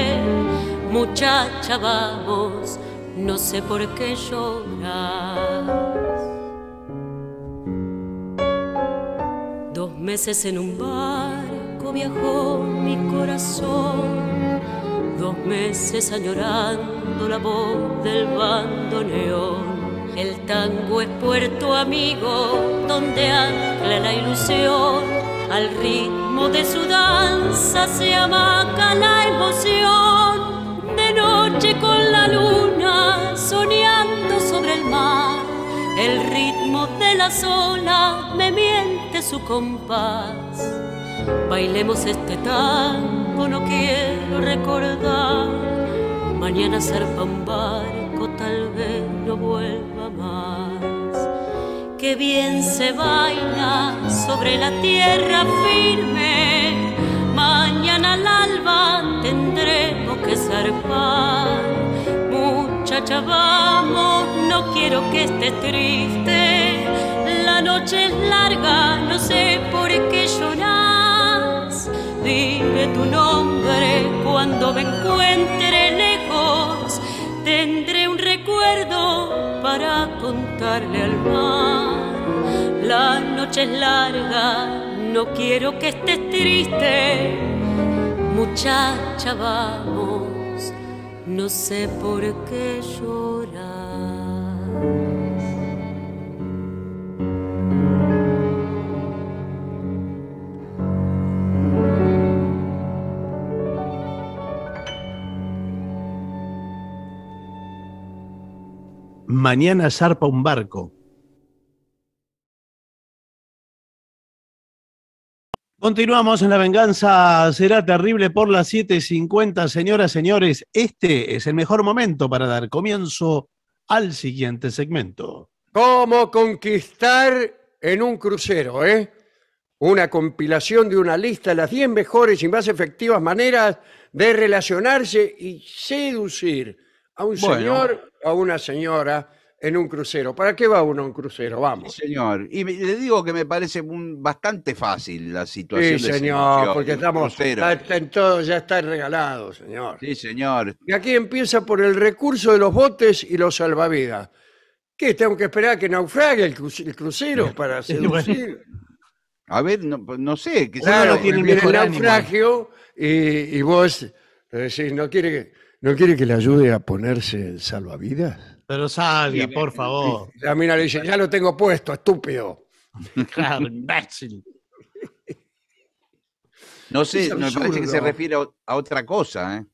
G: Muchacha, vamos, no sé por qué lloras. Dos meses en un barco viajó mi corazón dos meses añorando la voz del bandoneón. El tango es puerto amigo donde ancla la ilusión. Al ritmo de su danza se amaca la emoción. De noche con la luna soñando sobre el mar. El ritmo de la sola me miente su compás. Bailemos este tango no quiero recordar. Mañana zarpa un barco, tal vez no vuelva más. Qué bien se baila sobre la tierra firme. Mañana al alba tendremos que zarpar. Muchacha, vamos, no quiero que esté triste. La noche es larga, no sé por qué llorar Dime tu nombre cuando me encuentre lejos. Tendré un recuerdo para contarle al mar. La noche es larga, no quiero que estés triste. Muchacha, vamos, no sé por qué llorar.
B: Mañana zarpa un barco. Continuamos en la venganza, será terrible por las 7.50. Señoras, señores, este es el mejor momento para dar comienzo al siguiente segmento.
A: ¿Cómo conquistar en un crucero? Eh? Una compilación de una lista de las 10 mejores y más efectivas maneras de relacionarse y seducir a un señor o a una señora en un crucero. ¿Para qué va uno a un crucero? Vamos. Sí, señor. Y le digo que me parece bastante fácil la situación. Sí, señor, porque estamos en todo, ya está regalado, señor. Sí, señor. Y aquí empieza por el recurso de los botes y los salvavidas. ¿Qué? ¿Tengo que esperar a que naufrague el, crucero para seducir? a ver, no, pues, no sé. Quizás claro, tiene el mejor naufragio y, y, vos decís, no quiere que ¿No quiere que le ayude a ponerse el salvavidas? Pero salga, por favor. La mina le dice, ya lo tengo puesto, estúpido. Claro, imbécil. No sé, parece que se refiere a otra cosa. ¿eh?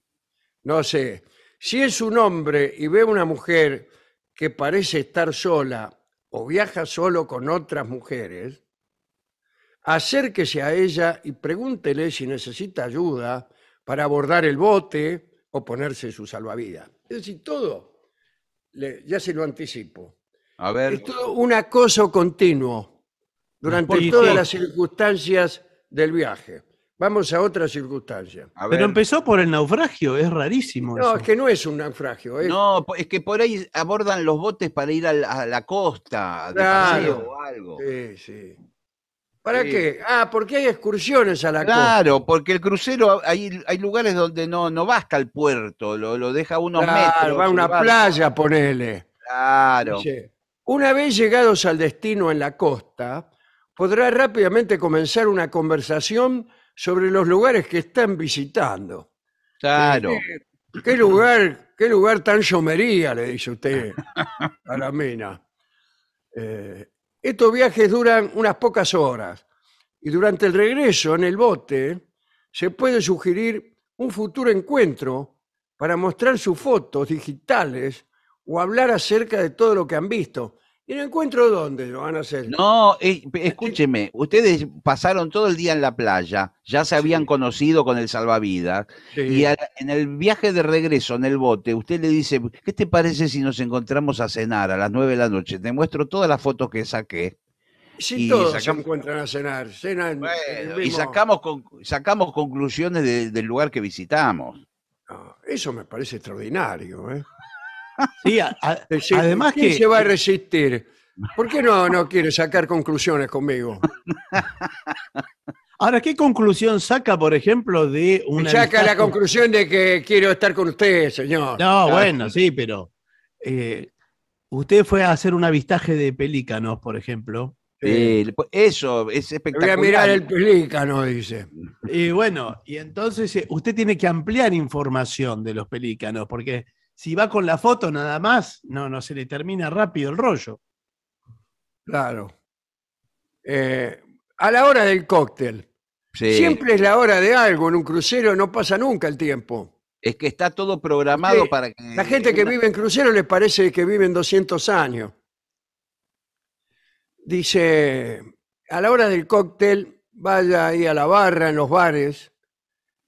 A: No sé. Si es un hombre y ve una mujer que parece estar sola o viaja solo con otras mujeres, acérquese a ella y pregúntele si necesita ayuda para abordar el bote o ponerse su salvavidas. Es decir, todo, ya se lo anticipo. Es todo un acoso continuo durante todas las circunstancias del viaje. Vamos a otra circunstancia. Pero
B: empezó por el naufragio, es rarísimo. No, es
A: que no es un naufragio. No, es que por ahí abordan los botes para ir a la,
C: costa, o
A: algo. Sí, sí. ¿Para qué? Ah, porque hay
C: excursiones a la costa. claro, porque el crucero, hay, hay lugares donde no, no va el puerto, lo, deja a unos claro, va a una playa, ponele.
A: Claro. una vez llegados al destino en la costa, podrá rápidamente comenzar una conversación sobre los lugares que están visitando. Claro. ¿Qué, lugar, qué lugar tan somería, le dice usted a la mina? Eh, estos viajes duran unas pocas horas y durante el regreso en el bote se puede sugerir un futuro encuentro para mostrar sus fotos digitales o hablar acerca de todo lo que han visto. ¿Y no encuentro dónde lo van a hacer?
C: No, eh, escúcheme, ustedes pasaron todo el día en la playa, ya se habían conocido con el salvavidas, y en el viaje de regreso en el bote, usted le dice, ¿qué te parece si nos encontramos a cenar a las nueve de la noche? Te muestro todas las fotos que saqué.
A: Sí, todos se encuentran a cenar, cenan. y sacamos,
C: sacamos conclusiones del lugar que visitamos.
A: eso me parece extraordinario, ¿eh? Sí, además ¿quién se va a resistir? ¿Por qué no, no quiere sacar conclusiones conmigo? Ahora, ¿qué
B: conclusión saca, por ejemplo, de una... saca la
A: conclusión de que quiero estar con usted, señor. No, ah. bueno, sí, pero... Eh,
B: usted fue a hacer un avistaje de pelícanos, por ejemplo.
A: Pues eso es espectacular. Voy a mirar el pelícano,
B: dice. Y bueno, y entonces eh, usted tiene que ampliar información de los pelícanos, porque si va con la foto nada más, no, no se le termina rápido el rollo.
A: Claro. Eh, a la hora del cóctel. Siempre es la hora de algo. En un crucero no pasa nunca el tiempo. Es que está todo programado para que... La gente que vive en crucero les parece que viven 200 años. Dice, a la hora del cóctel, vaya ahí a la barra, en los bares,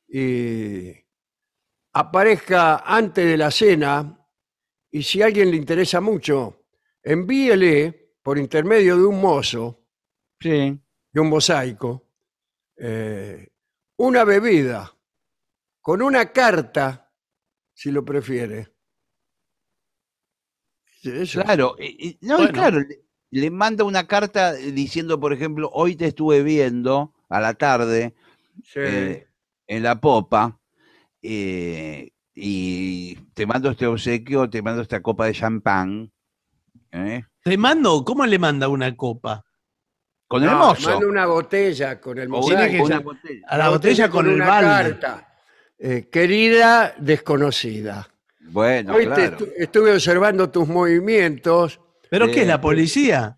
A: y aparezca antes de la cena y si a alguien le interesa mucho, envíele por intermedio de un mozo, de un mosaico, eh, una bebida con una carta, si lo prefiere. Claro, claro,
C: le, manda una carta diciendo, por ejemplo, hoy te estuve viendo a la tarde eh, en la popa eh, y te mando este obsequio, te mando esta copa de champán. ¿eh? ¿Te mando?
A: ¿Cómo le manda una copa? Con el mozo? Le mando una botella con el mozo. A la, botella, con, el eh, querida desconocida. Bueno, Hoy estuve observando tus movimientos. ¿Pero qué es la policía?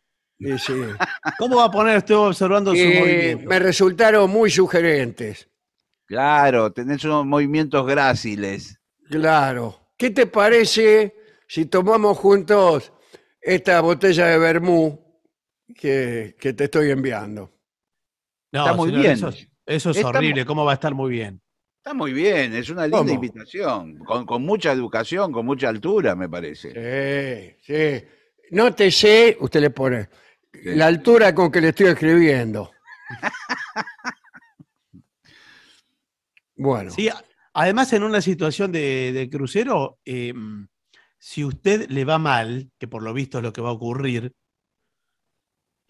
A: ¿Cómo va a poner Estuve observando sus movimientos? Me resultaron muy sugerentes. Claro, tenés unos movimientos gráciles. Claro. ¿Qué te parece si tomamos juntos esta botella de vermú que, te estoy enviando?
C: No,
B: Está muy bien. Eso, es horrible, ¿cómo va a estar muy bien?
C: Está muy bien, es una linda invitación, con, mucha educación, con mucha altura, me
A: parece. Sí, sí. No te sé, usted le pone, la altura con que le estoy escribiendo.
B: Bueno. además en una situación de, crucero, em, si usted le va mal, que por lo visto es lo que va a ocurrir,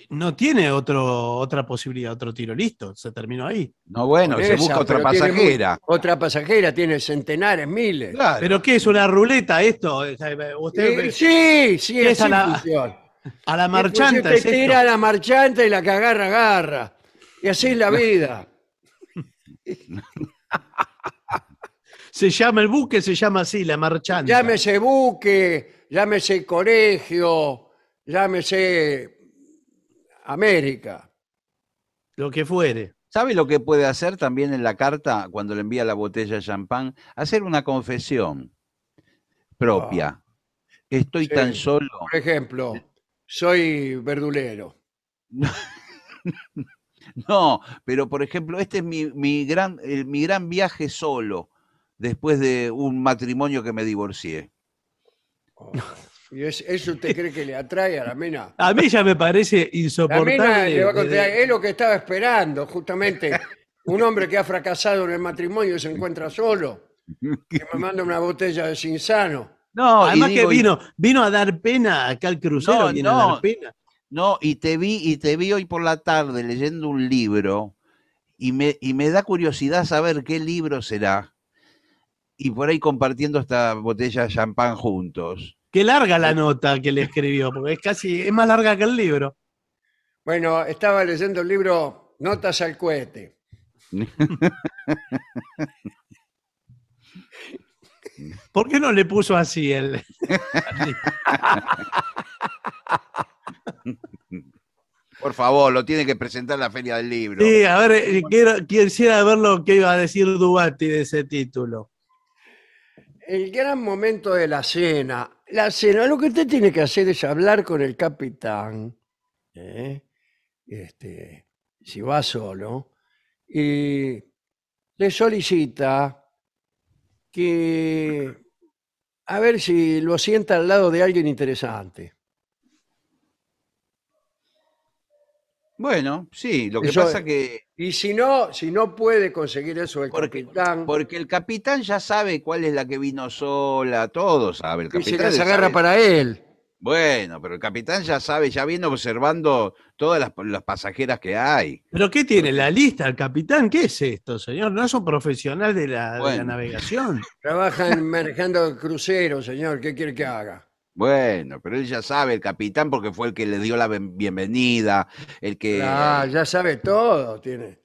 B: no tiene otro, otra posibilidad, otro tiro listo, se terminó ahí.
A: No, bueno, se busca otra pasajera. otra pasajera tiene centenares, miles. Pero
B: ¿qué es una ruleta esto?
A: sí, sí, es, a la, marchante la tira a la marchanta y la que agarra, agarra. Y así es la vida.
B: se llama, el buque se llama así, la marchanta. Llámese
A: buque, llámese colegio, llámese América. Lo que fuere. ¿Sabe lo que
C: puede hacer también en la carta cuando le envía la botella de champán? Hacer una confesión propia. Ah, Estoy tan solo. Por ejemplo, soy
A: verdulero.
C: no, pero por ejemplo, este es mi, gran, eh, mi gran viaje solo después de un matrimonio que me divorcié.
A: Oh, ¿Y eso usted cree que le atrae a la mina?
C: A mí ya me parece
B: insoportable.
A: es lo que estaba esperando, justamente. Un hombre que ha fracasado en el matrimonio y se encuentra solo, que me manda una botella de cinsano. No, además que vino,
C: vino a dar pena acá al crucero. No, no, y te vi, y te vi hoy por la tarde leyendo un libro, y me, y me da curiosidad saber qué libro será y por ahí compartiendo esta botella de champán juntos. Qué larga la eh, nota que le escribió, porque es casi, es más larga
A: que el libro. Bueno, estaba leyendo el libro Notas al cohete. ¿Por
B: qué no le puso así él
C: Por favor, lo tiene que presentar la Feria del Libro. Sí, a ver, eh,
B: quisiera ver lo que iba a decir Dubati de ese título
A: el gran momento de la cena. La cena, lo que usted tiene que hacer es hablar con el capitán, ¿eh? este, si va solo, y le solicita que a ver si lo sienta al lado de alguien interesante.
C: Bueno, sí, lo que pasa que y si no, si no puede conseguir eso el porque, capitán. Porque el capitán ya sabe cuál es la que vino sola, todo sabe. El capitán y se las agarra
A: para él.
C: Bueno, pero el capitán ya sabe, ya viene observando todas las, pasajeras que hay.
B: ¿Pero qué tiene? ¿La lista? ¿El capitán?
C: ¿Qué es esto, señor?
B: No es un profesional
A: de la, navegación. de la navegación. Trabaja manejando cruceros, señor. ¿Qué quiere que haga?
C: Bueno, pero él ya sabe, el capitán, porque fue el que le dio la bienvenida, el que... Ah,
A: ya sabe todo, tiene. Eh,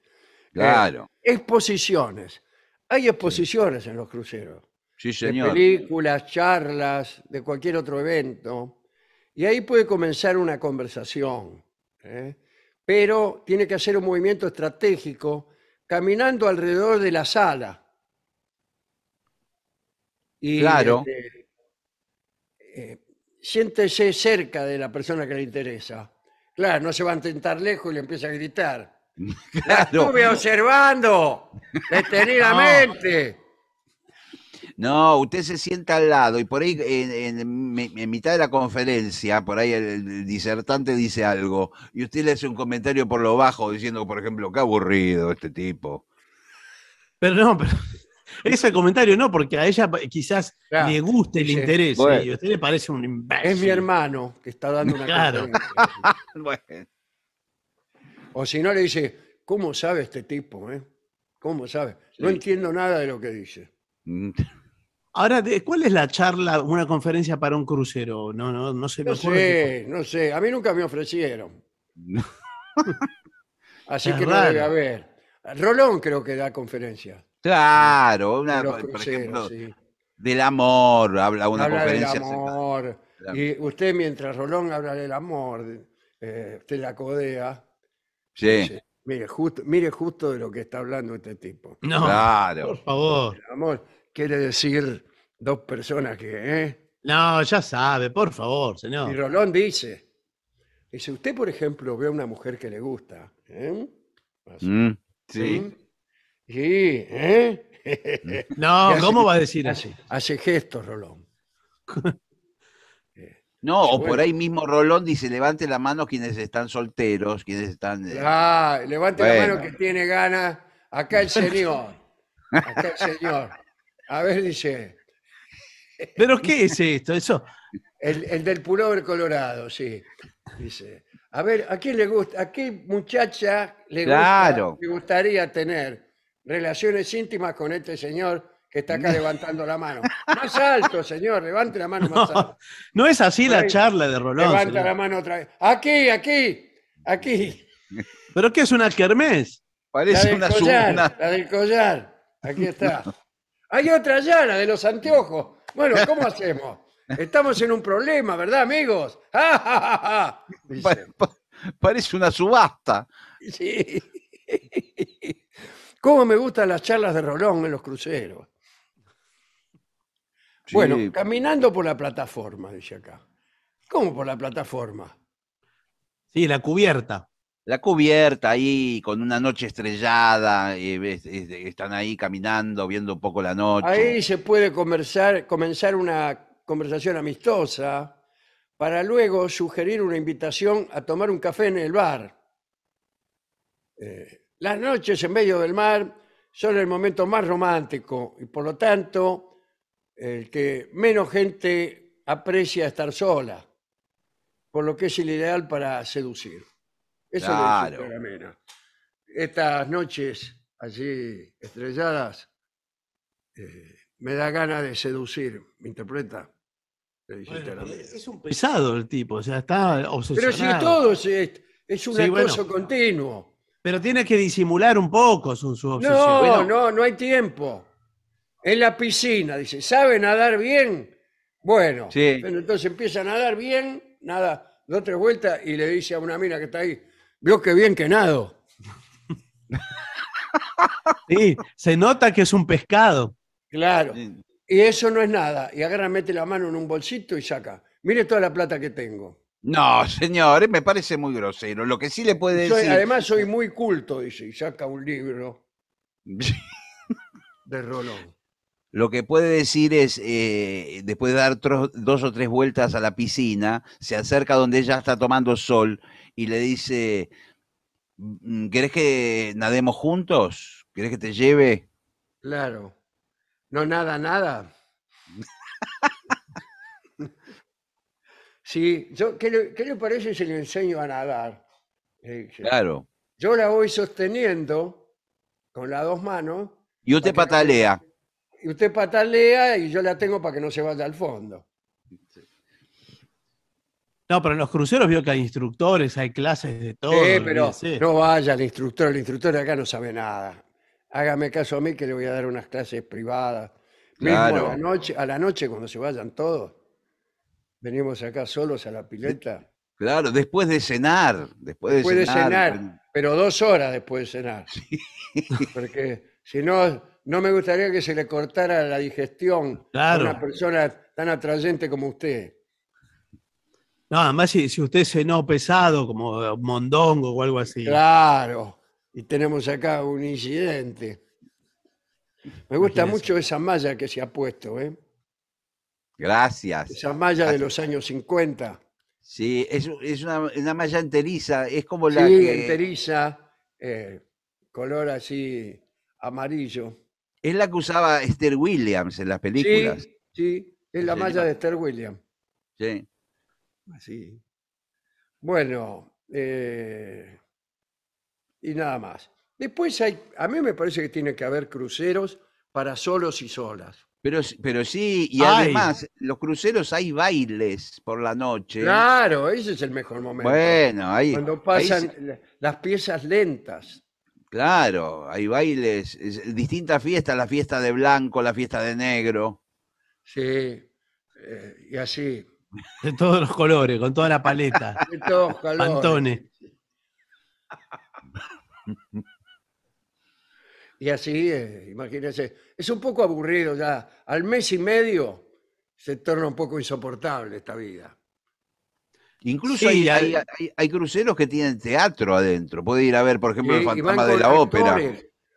A: claro. exposiciones. Hay exposiciones en los cruceros. Sí, señor. De películas, charlas, de cualquier otro evento. Y ahí puede comenzar una conversación. ¿eh? Pero tiene que hacer un movimiento estratégico caminando alrededor de la sala. Y, claro. Este, eh, siéntese cerca de la persona que le interesa. Claro, no se va a intentar lejos y le empieza a gritar.
D: La estuve
C: observando
A: detenidamente.
C: No, usted se sienta al lado y por ahí en, mitad de la conferencia, por ahí el, el disertante dice algo y usted le hace un comentario por lo bajo diciendo, por ejemplo, qué aburrido este tipo.
B: Pero no, pero ese comentario no, porque a ella eh, quizás le
A: guste, el interés. Y a usted le parece un imbécil. Es mi hermano que está dando una Claro. O si no le dice, ¿cómo sabe este tipo? Eh? ¿Cómo sabe? No entiendo nada de lo que dice. Mm. Ahora, ¿cuál es
B: la charla, una conferencia para un crucero? No, no, no Sé,
A: no sé, a mí nunca me ofrecieron. Así que a no debe haber. Rolón creo que da conferencias.
C: Claro, este, una, por ejemplo, del amor, habla una habla Del
A: amor. Y usted, mientras Rolón habla del amor, eh, usted la codea. Sí. mire, justo, mire justo de lo que está hablando este tipo. No, claro. por favor. amor quiere decir dos personas que. ¿eh?
B: No, ya sabe, por favor, señor. Y
A: Rolón dice: Dice, usted, por ejemplo, ve a una mujer que le gusta. ¿eh?
D: Mm,
B: sí.
A: ¿Mm? Sí, ¿eh? No, ¿cómo va a decir así? Hace gestos, Rolón. No, o por ahí
C: mismo Rolón dice, levante la mano quienes están solteros, quienes están... Eh,
A: ah, levante la mano que tiene ganas. Acá el señor. Acá el señor. A ver, dice... ¿Pero qué es esto? Eso... El, del pullover colorado, sí. Dice, a ver, ¿a quién le gusta? ¿A qué muchacha le, le gustaría tener? relaciones íntimas con este señor que está acá levantando la mano. Más alto, señor, levante la mano más alto.
B: No es así la charla de Rolón. Levanta la mano
A: otra vez. Aquí, aquí, aquí.
B: ¿Pero qué es una kermés?
A: Parece una, collar, La del collar, aquí está. Hay otra llana de los anteojos. Bueno, ¿cómo hacemos? Estamos en un problema, ¿verdad, amigos? parece una subasta. Sí. ¿Cómo me gustan las charlas de Rolón en los cruceros? Bueno, caminando por la plataforma, dice acá. ¿Cómo por la plataforma?
C: Sí, la cubierta. La cubierta ahí, con una noche estrellada, están ahí caminando, viendo un poco la noche. Ahí
A: se puede comenzar una conversación amistosa para luego sugerir una invitación a tomar un café en el bar. Eh, las noches en medio del mar son el momento más romántico y por lo tanto el que menos gente aprecia estar sola, por lo que es el ideal para seducir. Eso Claro. lo Estas noches así estrelladas eh, me da ganas de seducir, ¿me interpreta? es un
B: pesado el tipo, o sea, está obsesionado. Pero si
A: todo es, un acoso continuo. Pero tiene que disimular un poco su, su obsesión. No, no, no hay tiempo. En la piscina, dice, ¿sabe nadar bien? Bueno, entonces empieza a nadar bien, nada, dos, tres vueltas y le dice a una mina que está ahí, vio que bien que nado.
B: Sí, se nota que es un pescado.
A: Claro. Y eso no es nada. Y agarra, mete la mano en un bolsito y saca. Mire toda la plata que tengo.
C: No, señores, eh, me parece muy grosero. Lo que sí le puede decir. Además, soy
A: muy culto, dice, y saca un libro de Rolón.
C: Lo que puede decir es, eh, después de dar dos o tres vueltas a la piscina, se acerca donde ella está tomando sol y le dice, mm, ¿querés que nademos juntos? ¿Querés que te lleve?
A: Claro. No nada, nada. Sí, yo, ¿qué, le, parece si le enseño a nadar? Claro. Yo la voy sosteniendo con las dos manos.
C: Y usted patalea.
A: y usted patalea y yo la tengo para que no se vaya al fondo.
B: No, pero en los cruceros vio que hay instructores, hay clases de todo. Sí, pero
A: no vaya el instructor, el instructor acá no sabe nada. Hágame caso a mí que le voy a dar unas clases privadas. noche, a la noche cuando se vayan todos, venimos acá solos a la pileta.
C: Claro, después de cenar. Después, de, cenar,
A: pero dos horas después de cenar. Porque si no, no me gustaría que se le cortara la digestión a una persona tan atrayente como usted.
B: No, además si, si, usted cenó pesado, como mondongo o algo así.
A: Claro, y tenemos acá un incidente.
C: Me
B: gusta mucho
A: esa malla que se ha puesto, ¿eh?
C: Gracias. Esa malla de
A: los años 50. Sí, es, una, malla enteriza, es como la. Sí, enteriza, eh, color así amarillo.
C: Es la que usaba Esther Williams en las películas.
A: Sí, es la malla de Esther Williams. Sí. Así. Bueno, eh, y nada más. Después hay, a mí me parece que tiene que haber cruceros para solos y solas.
C: Pero, pero sí, y además, los cruceros hay bailes por la noche. Claro,
A: ese es el mejor momento. Bueno, ahí. Cuando pasan las piezas lentas.
C: Claro, hay bailes, distintas fiestas, la fiesta de blanco, la fiesta de negro. Sí, eh,
A: y así.
B: De todos los colores, con toda la paleta.
A: De todos los colores. Y así, eh, imagínense, es un poco aburrido ya. Al mes y medio se torna un poco insoportable esta vida. Incluso hay,
C: cruceros que tienen teatro adentro. Puede ir a ver, por ejemplo, el fantasma de la ópera.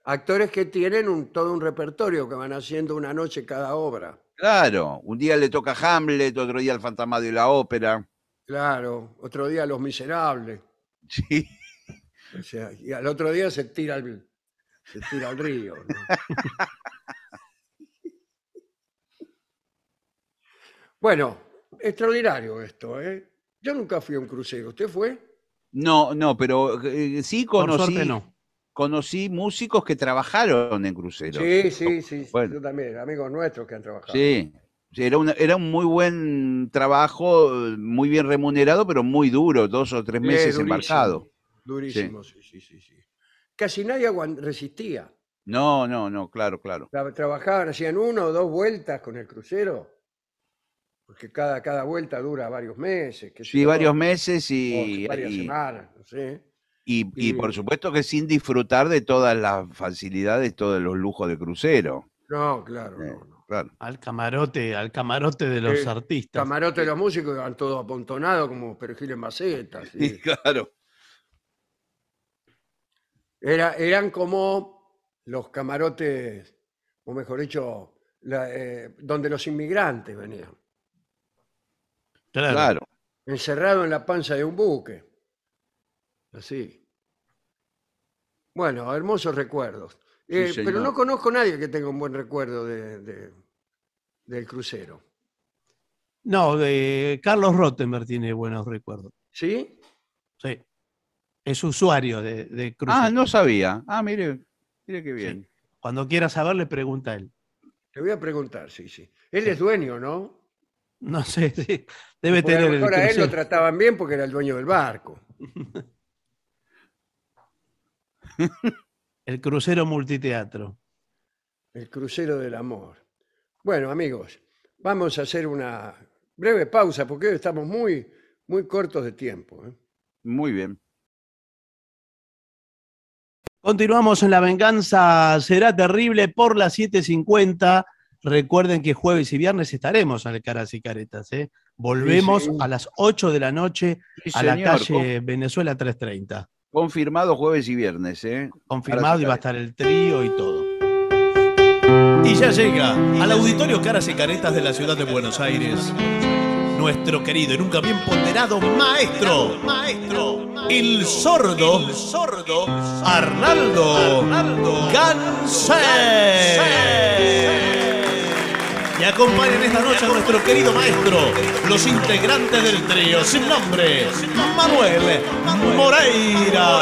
A: Actores que tienen todo un repertorio que van haciendo una noche cada obra.
C: Claro, un día le toca Hamlet, otro día el fantasma de la ópera.
A: Claro, otro día Los Miserables. Sí. y al otro día se tira el, se tira al río. bueno, extraordinario esto, ¿eh? Yo nunca fui a un crucero, ¿usted fue?
C: No, no, pero eh, sí conocí, conocí músicos que trabajaron en cruceros. Sí, sí, sí, bueno. yo
A: también, amigos nuestros que han trabajado.
C: Sí, era, era un muy buen trabajo, muy bien remunerado, pero muy duro, dos o tres meses embarcado.
A: Durísimo, sí. sí. sí casi nadie resistía.
C: No, no, no, claro, claro.
A: trabajaban, hacían una o dos vueltas con el crucero, porque cada, cada vuelta dura varios meses. Que sí, varios
C: meses y... varias y, semanas, Y, por supuesto que sin disfrutar de todas las facilidades, todos los lujos de crucero.
A: No, claro, eh,
C: claro.
B: Al camarote, al camarote de los artistas. Camarote
A: de los músicos, van todos apontonados como perejil Macetas.
C: maceta. ¿sí? claro
A: eran como los camarotes, o mejor dicho, eh, donde los inmigrantes venían. Claro. Encerrado en la panza de un buque. Así. Bueno, hermosos recuerdos. Eh, pero no conozco a nadie que tenga un buen recuerdo del crucero.
B: No, Carlos Rottenberg tiene buenos recuerdos. ¿Sí? Sí. Es usuario de, de Ah, no sabía.
A: Ah, mire, mire qué bien.
B: Cuando quiera saber, le pregunta a él.
A: Le voy a preguntar, sí, sí. Él es dueño, ¿no?
B: No sé, sí. Debe tener. Ahora a él lo
A: trataban bien porque era el dueño del barco.
B: el crucero multiteatro.
A: El crucero del amor. Bueno, amigos, vamos a hacer una breve pausa porque hoy estamos muy, muy cortos de tiempo. ¿eh? Muy bien.
B: Continuamos en La Venganza Será Terrible por las 7.50. Recuerden que jueves y viernes estaremos al Caras y Caretas. ¿eh? Volvemos a las 8 de la noche a la calle Venezuela 330.
C: Confirmado jueves y viernes. ¿eh? Confirmado y va a estar el trío y todo. Y ya llega al auditorio Caras y Caretas de la ciudad de Buenos
B: Aires nuestro querido y nunca bien ponderado maestro, maestro el sordo, sordo Arnaldo, Arnaldo Y acompañan esta noche con nuestro querido maestro, los integrantes del trío sin nombre, Manuel Moreira.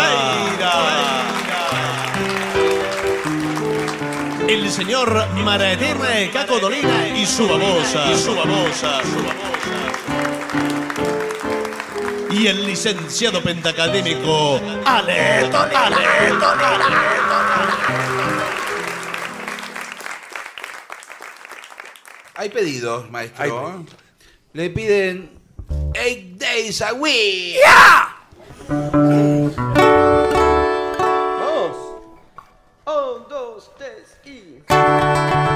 B: El señor Maratirre Caco Dolina y su babosa, su su babosa y el licenciado pentacadémico Ale
C: Hay pedidos, maestro. Hay pedidos. Le piden Eight Days a Week. Dos. Un, dos, tres y.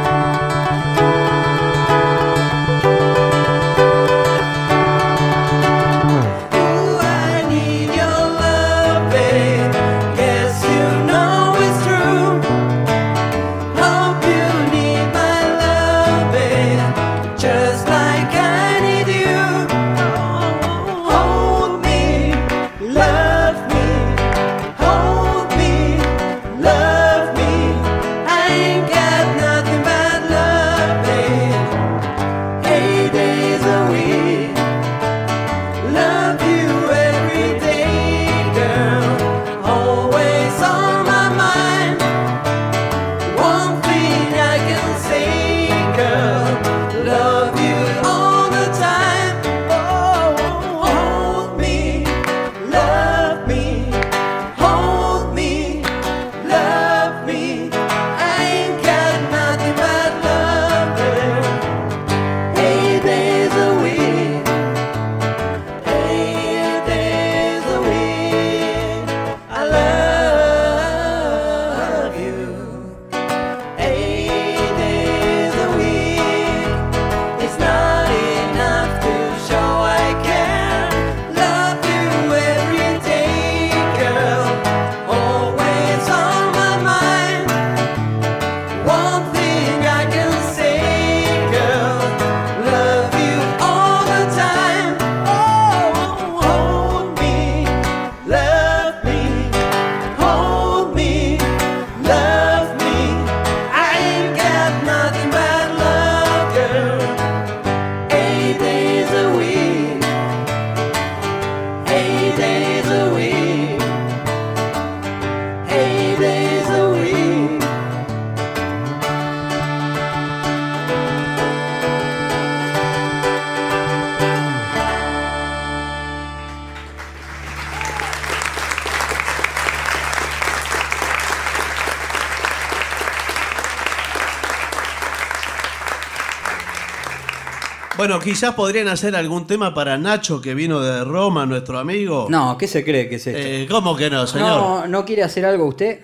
B: quizás podrían hacer algún tema para Nacho, que vino de Roma, nuestro amigo. No, ¿qué se cree
C: que es
A: esto? Eh, ¿Cómo que no, señor?
C: No,
B: ¿No quiere hacer algo usted?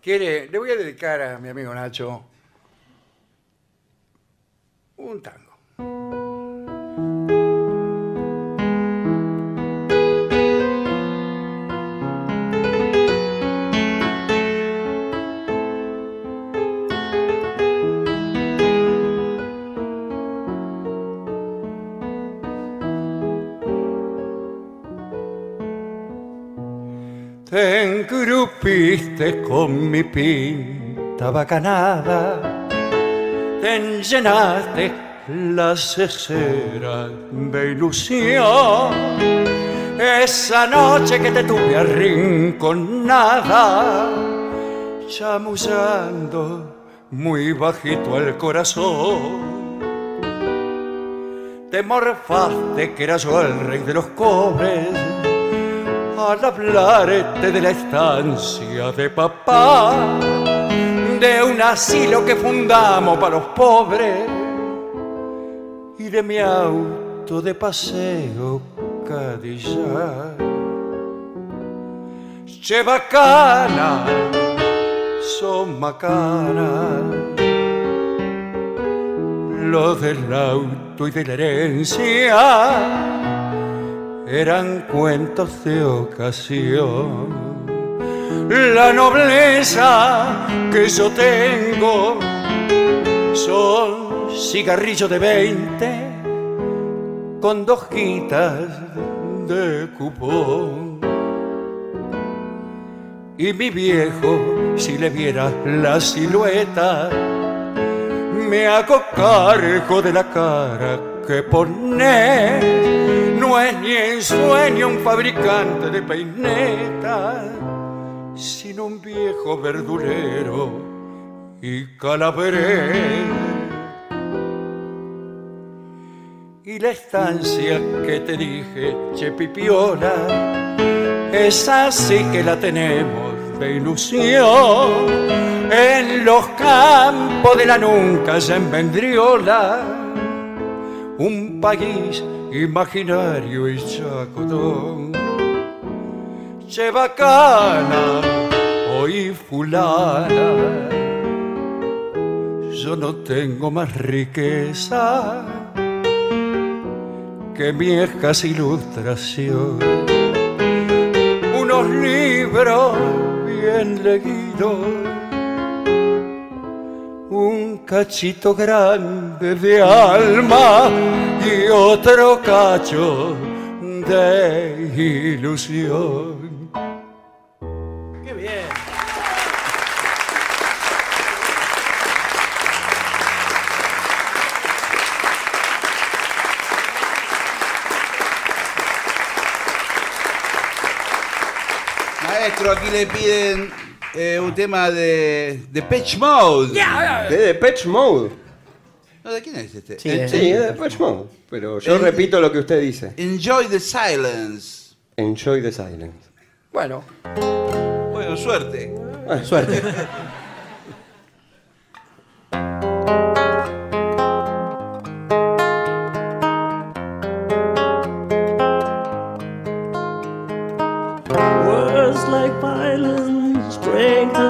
A: Quiere, le voy a dedicar a mi amigo Nacho
E: mi pinta bacanada te llenaste la cesera de ilusión. Esa noche que te tuve nada, chamusando muy bajito al corazón. Te morfaste que era yo el rey de los cobres al hablarte de la estancia de papá, de un asilo que fundamos para los pobres y de mi auto de paseo Cadillac. Che bacana, son lo del auto y de la herencia eran cuentos de ocasión. La nobleza que yo tengo son cigarrillos de veinte con dos quitas de cupón. Y mi viejo, si le viera la silueta, me hago cargo de la cara que poné no es ni en sueño un fabricante de peinetas, sino un viejo verdulero y calaveré Y la estancia que te dije, Chepipiola, es así que la tenemos de ilusión. En los campos de la nunca se envendriola un país imaginario y chacotón. Lleva cana, hoy fulana. Yo no tengo más riqueza que viejas ilustración. Unos libros bien leídos un cachito grande de alma y otro cacho de ilusión.
D: ¡Qué bien!
C: Maestro, aquí le piden eh, un tema de de Pitch Mode. De Pitch Mode. No, ¿De quién es este? Sí, es de Pitch Mode.
A: Pero yo repito lo que usted dice.
C: Enjoy the Silence.
A: Enjoy the silence. Bueno,
C: Bueno, suerte. Suerte.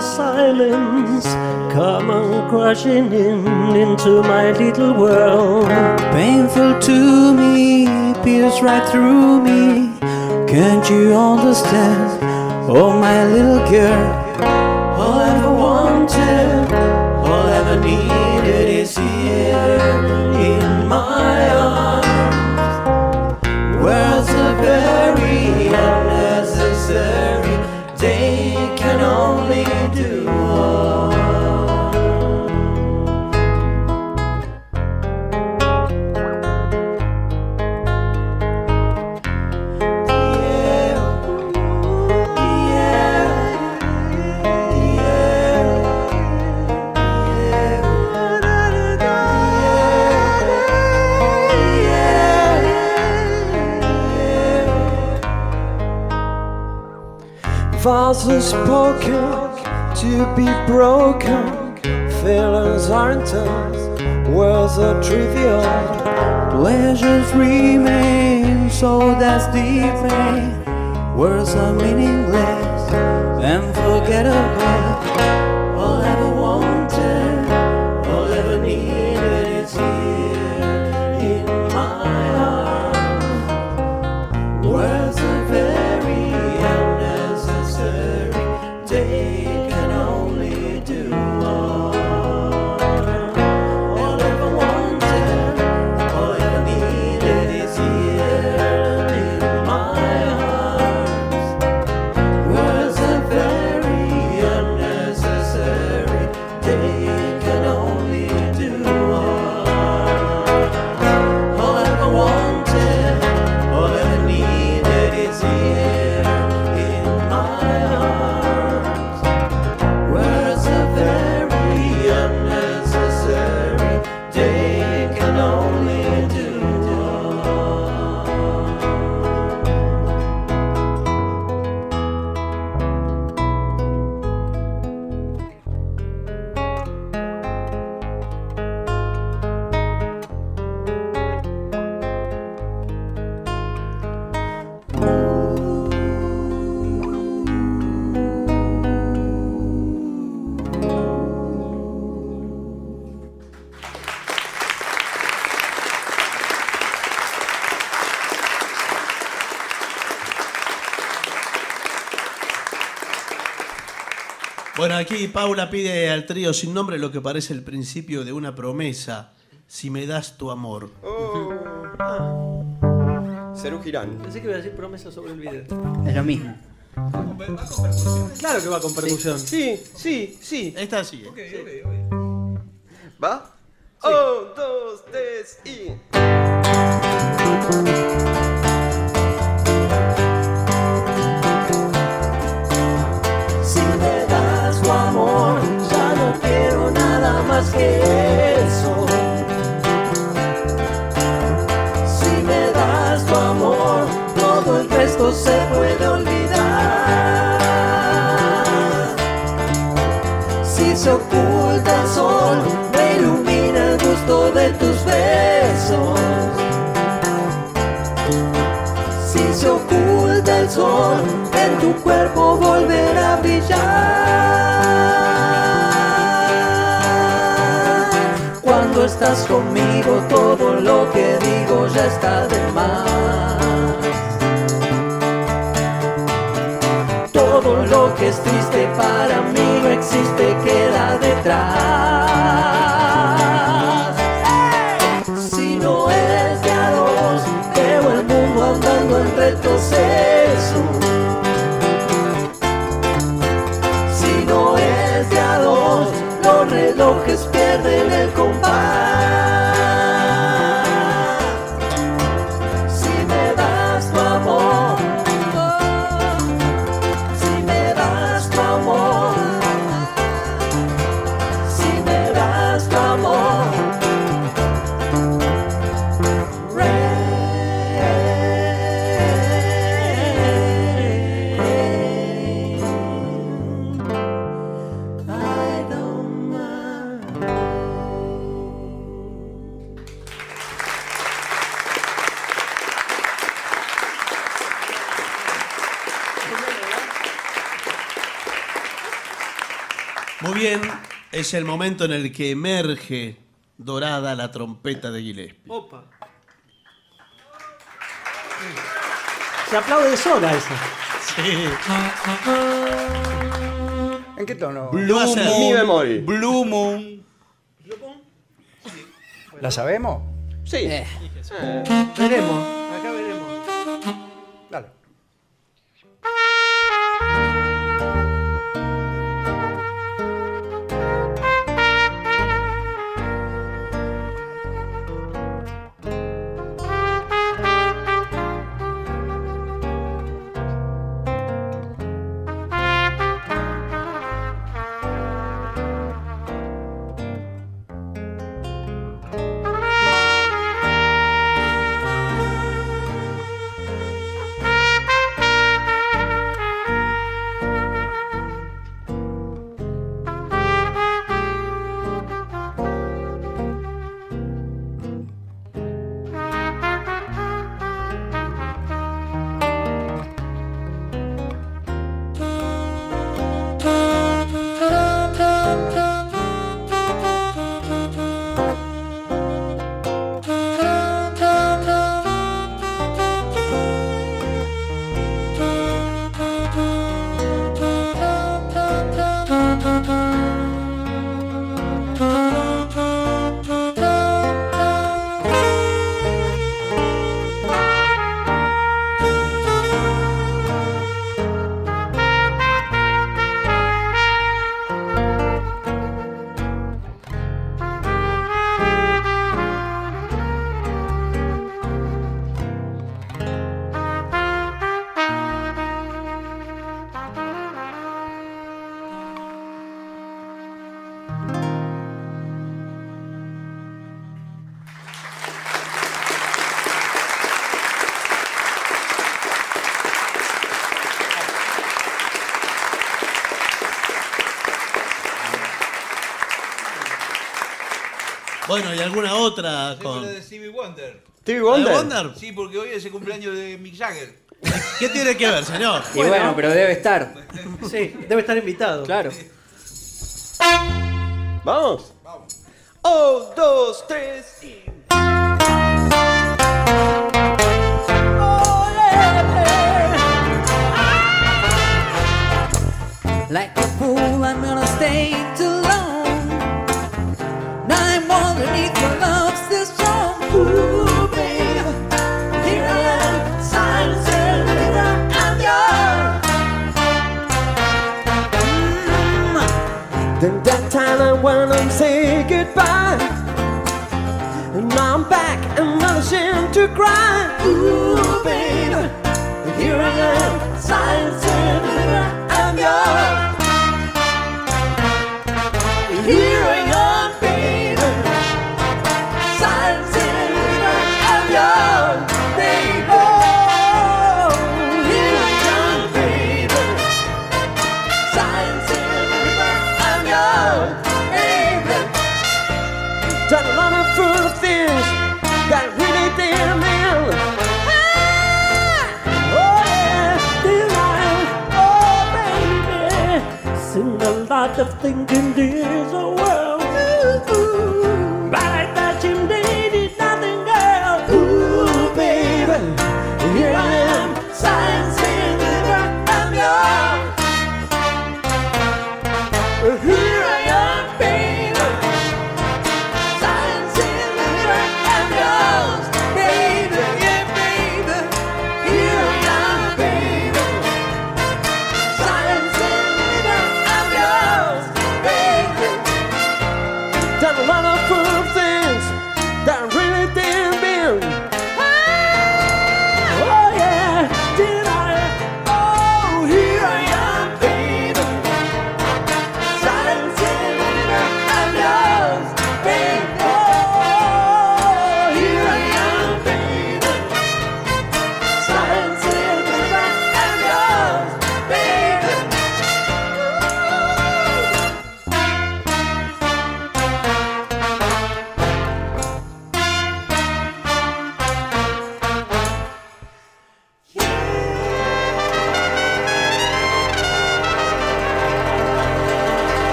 F: silence come crashing in into my little world. Painful to me, pierce right through me. Can't you understand? Oh, my little girl. All I ever wanted, all I ever needed is here in my arms. World's a very unnecessary. Words unspoken to be broken Feelings aren't us, words are trivial Pleasures remain, so that's the pain Words are meaningless and forgettable away.
B: aquí Paula pide al trío sin nombre lo que parece el principio de una promesa. Si me das tu amor. Oh.
G: Ser un Girán.
B: Pensé que iba a decir promesa sobre el video. Es lo mismo.
G: ¿Va con, percusión claro que va con percusión.
B: Sí, sí, sí. está así es el momento en el que emerge dorada la trompeta de Gillespie. Opa.
A: Se aplaude sola esa. Sí. ¿En qué tono? Blue Moon. Blue Moon. ¿La sabemos? Sí. Eh. Veremos.
B: Bueno, y alguna otra cosa. con. la de
C: Stevie Wonder. ¿Stevie Wonder? Sí, porque hoy es el cumpleaños de Mick Jagger. ¿Qué tiene que ver, señor? Y bueno
B: pero debe estar. Sí, debe estar invitado. Claro. Vamos.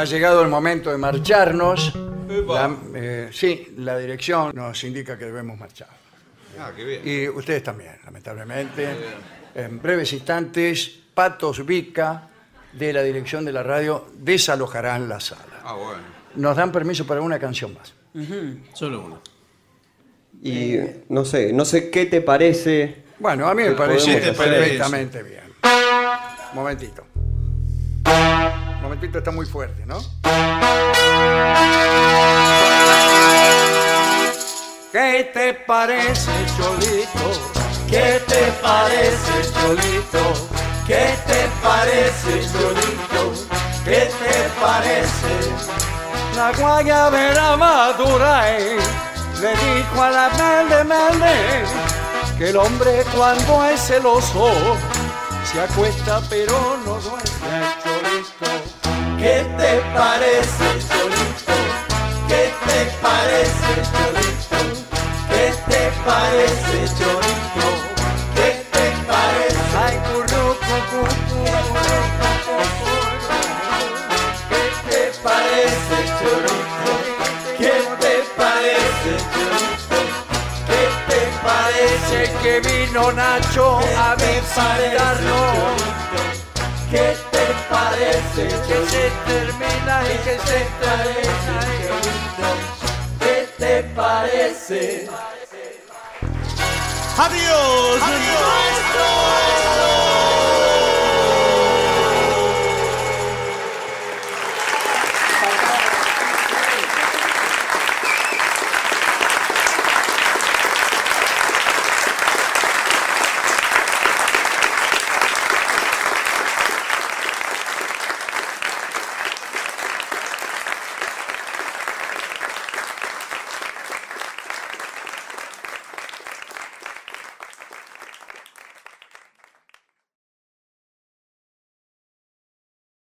A: Ha llegado el momento de marcharnos. Eh, sí, la dirección nos indica que debemos marchar. Ah, qué bien. Y ustedes también, lamentablemente. En breves instantes, Patos Vica, de la dirección de la radio, desalojarán la sala. Ah, bueno. Nos dan permiso para una canción más.
B: Solo una Y eh, no sé, no sé qué te parece.
A: Bueno, a mí me parece perfectamente bien. Momentito. Un momentito, está muy fuerte, ¿no?
E: ¿Qué te parece, Cholito? ¿Qué te parece, Cholito? ¿Qué te parece, Cholito? ¿Qué te parece? La guayabera madura, eh, le dijo a la melde, melde, que el hombre cuando es celoso se acuesta pero no duerme cholito. ¿Qué te parece
F: cholito? ¿Qué te parece chorito? ¿Qué te parece cholito? ¿Qué te parece? Ay, curro, curro, ¿Qué te
E: parece chorizo. que vino Nacho a visitarnos.
F: ¿Qué te
E: parece? Que se termina y que
F: se termina. ¿Qué te parece?
B: Adiós, Adiós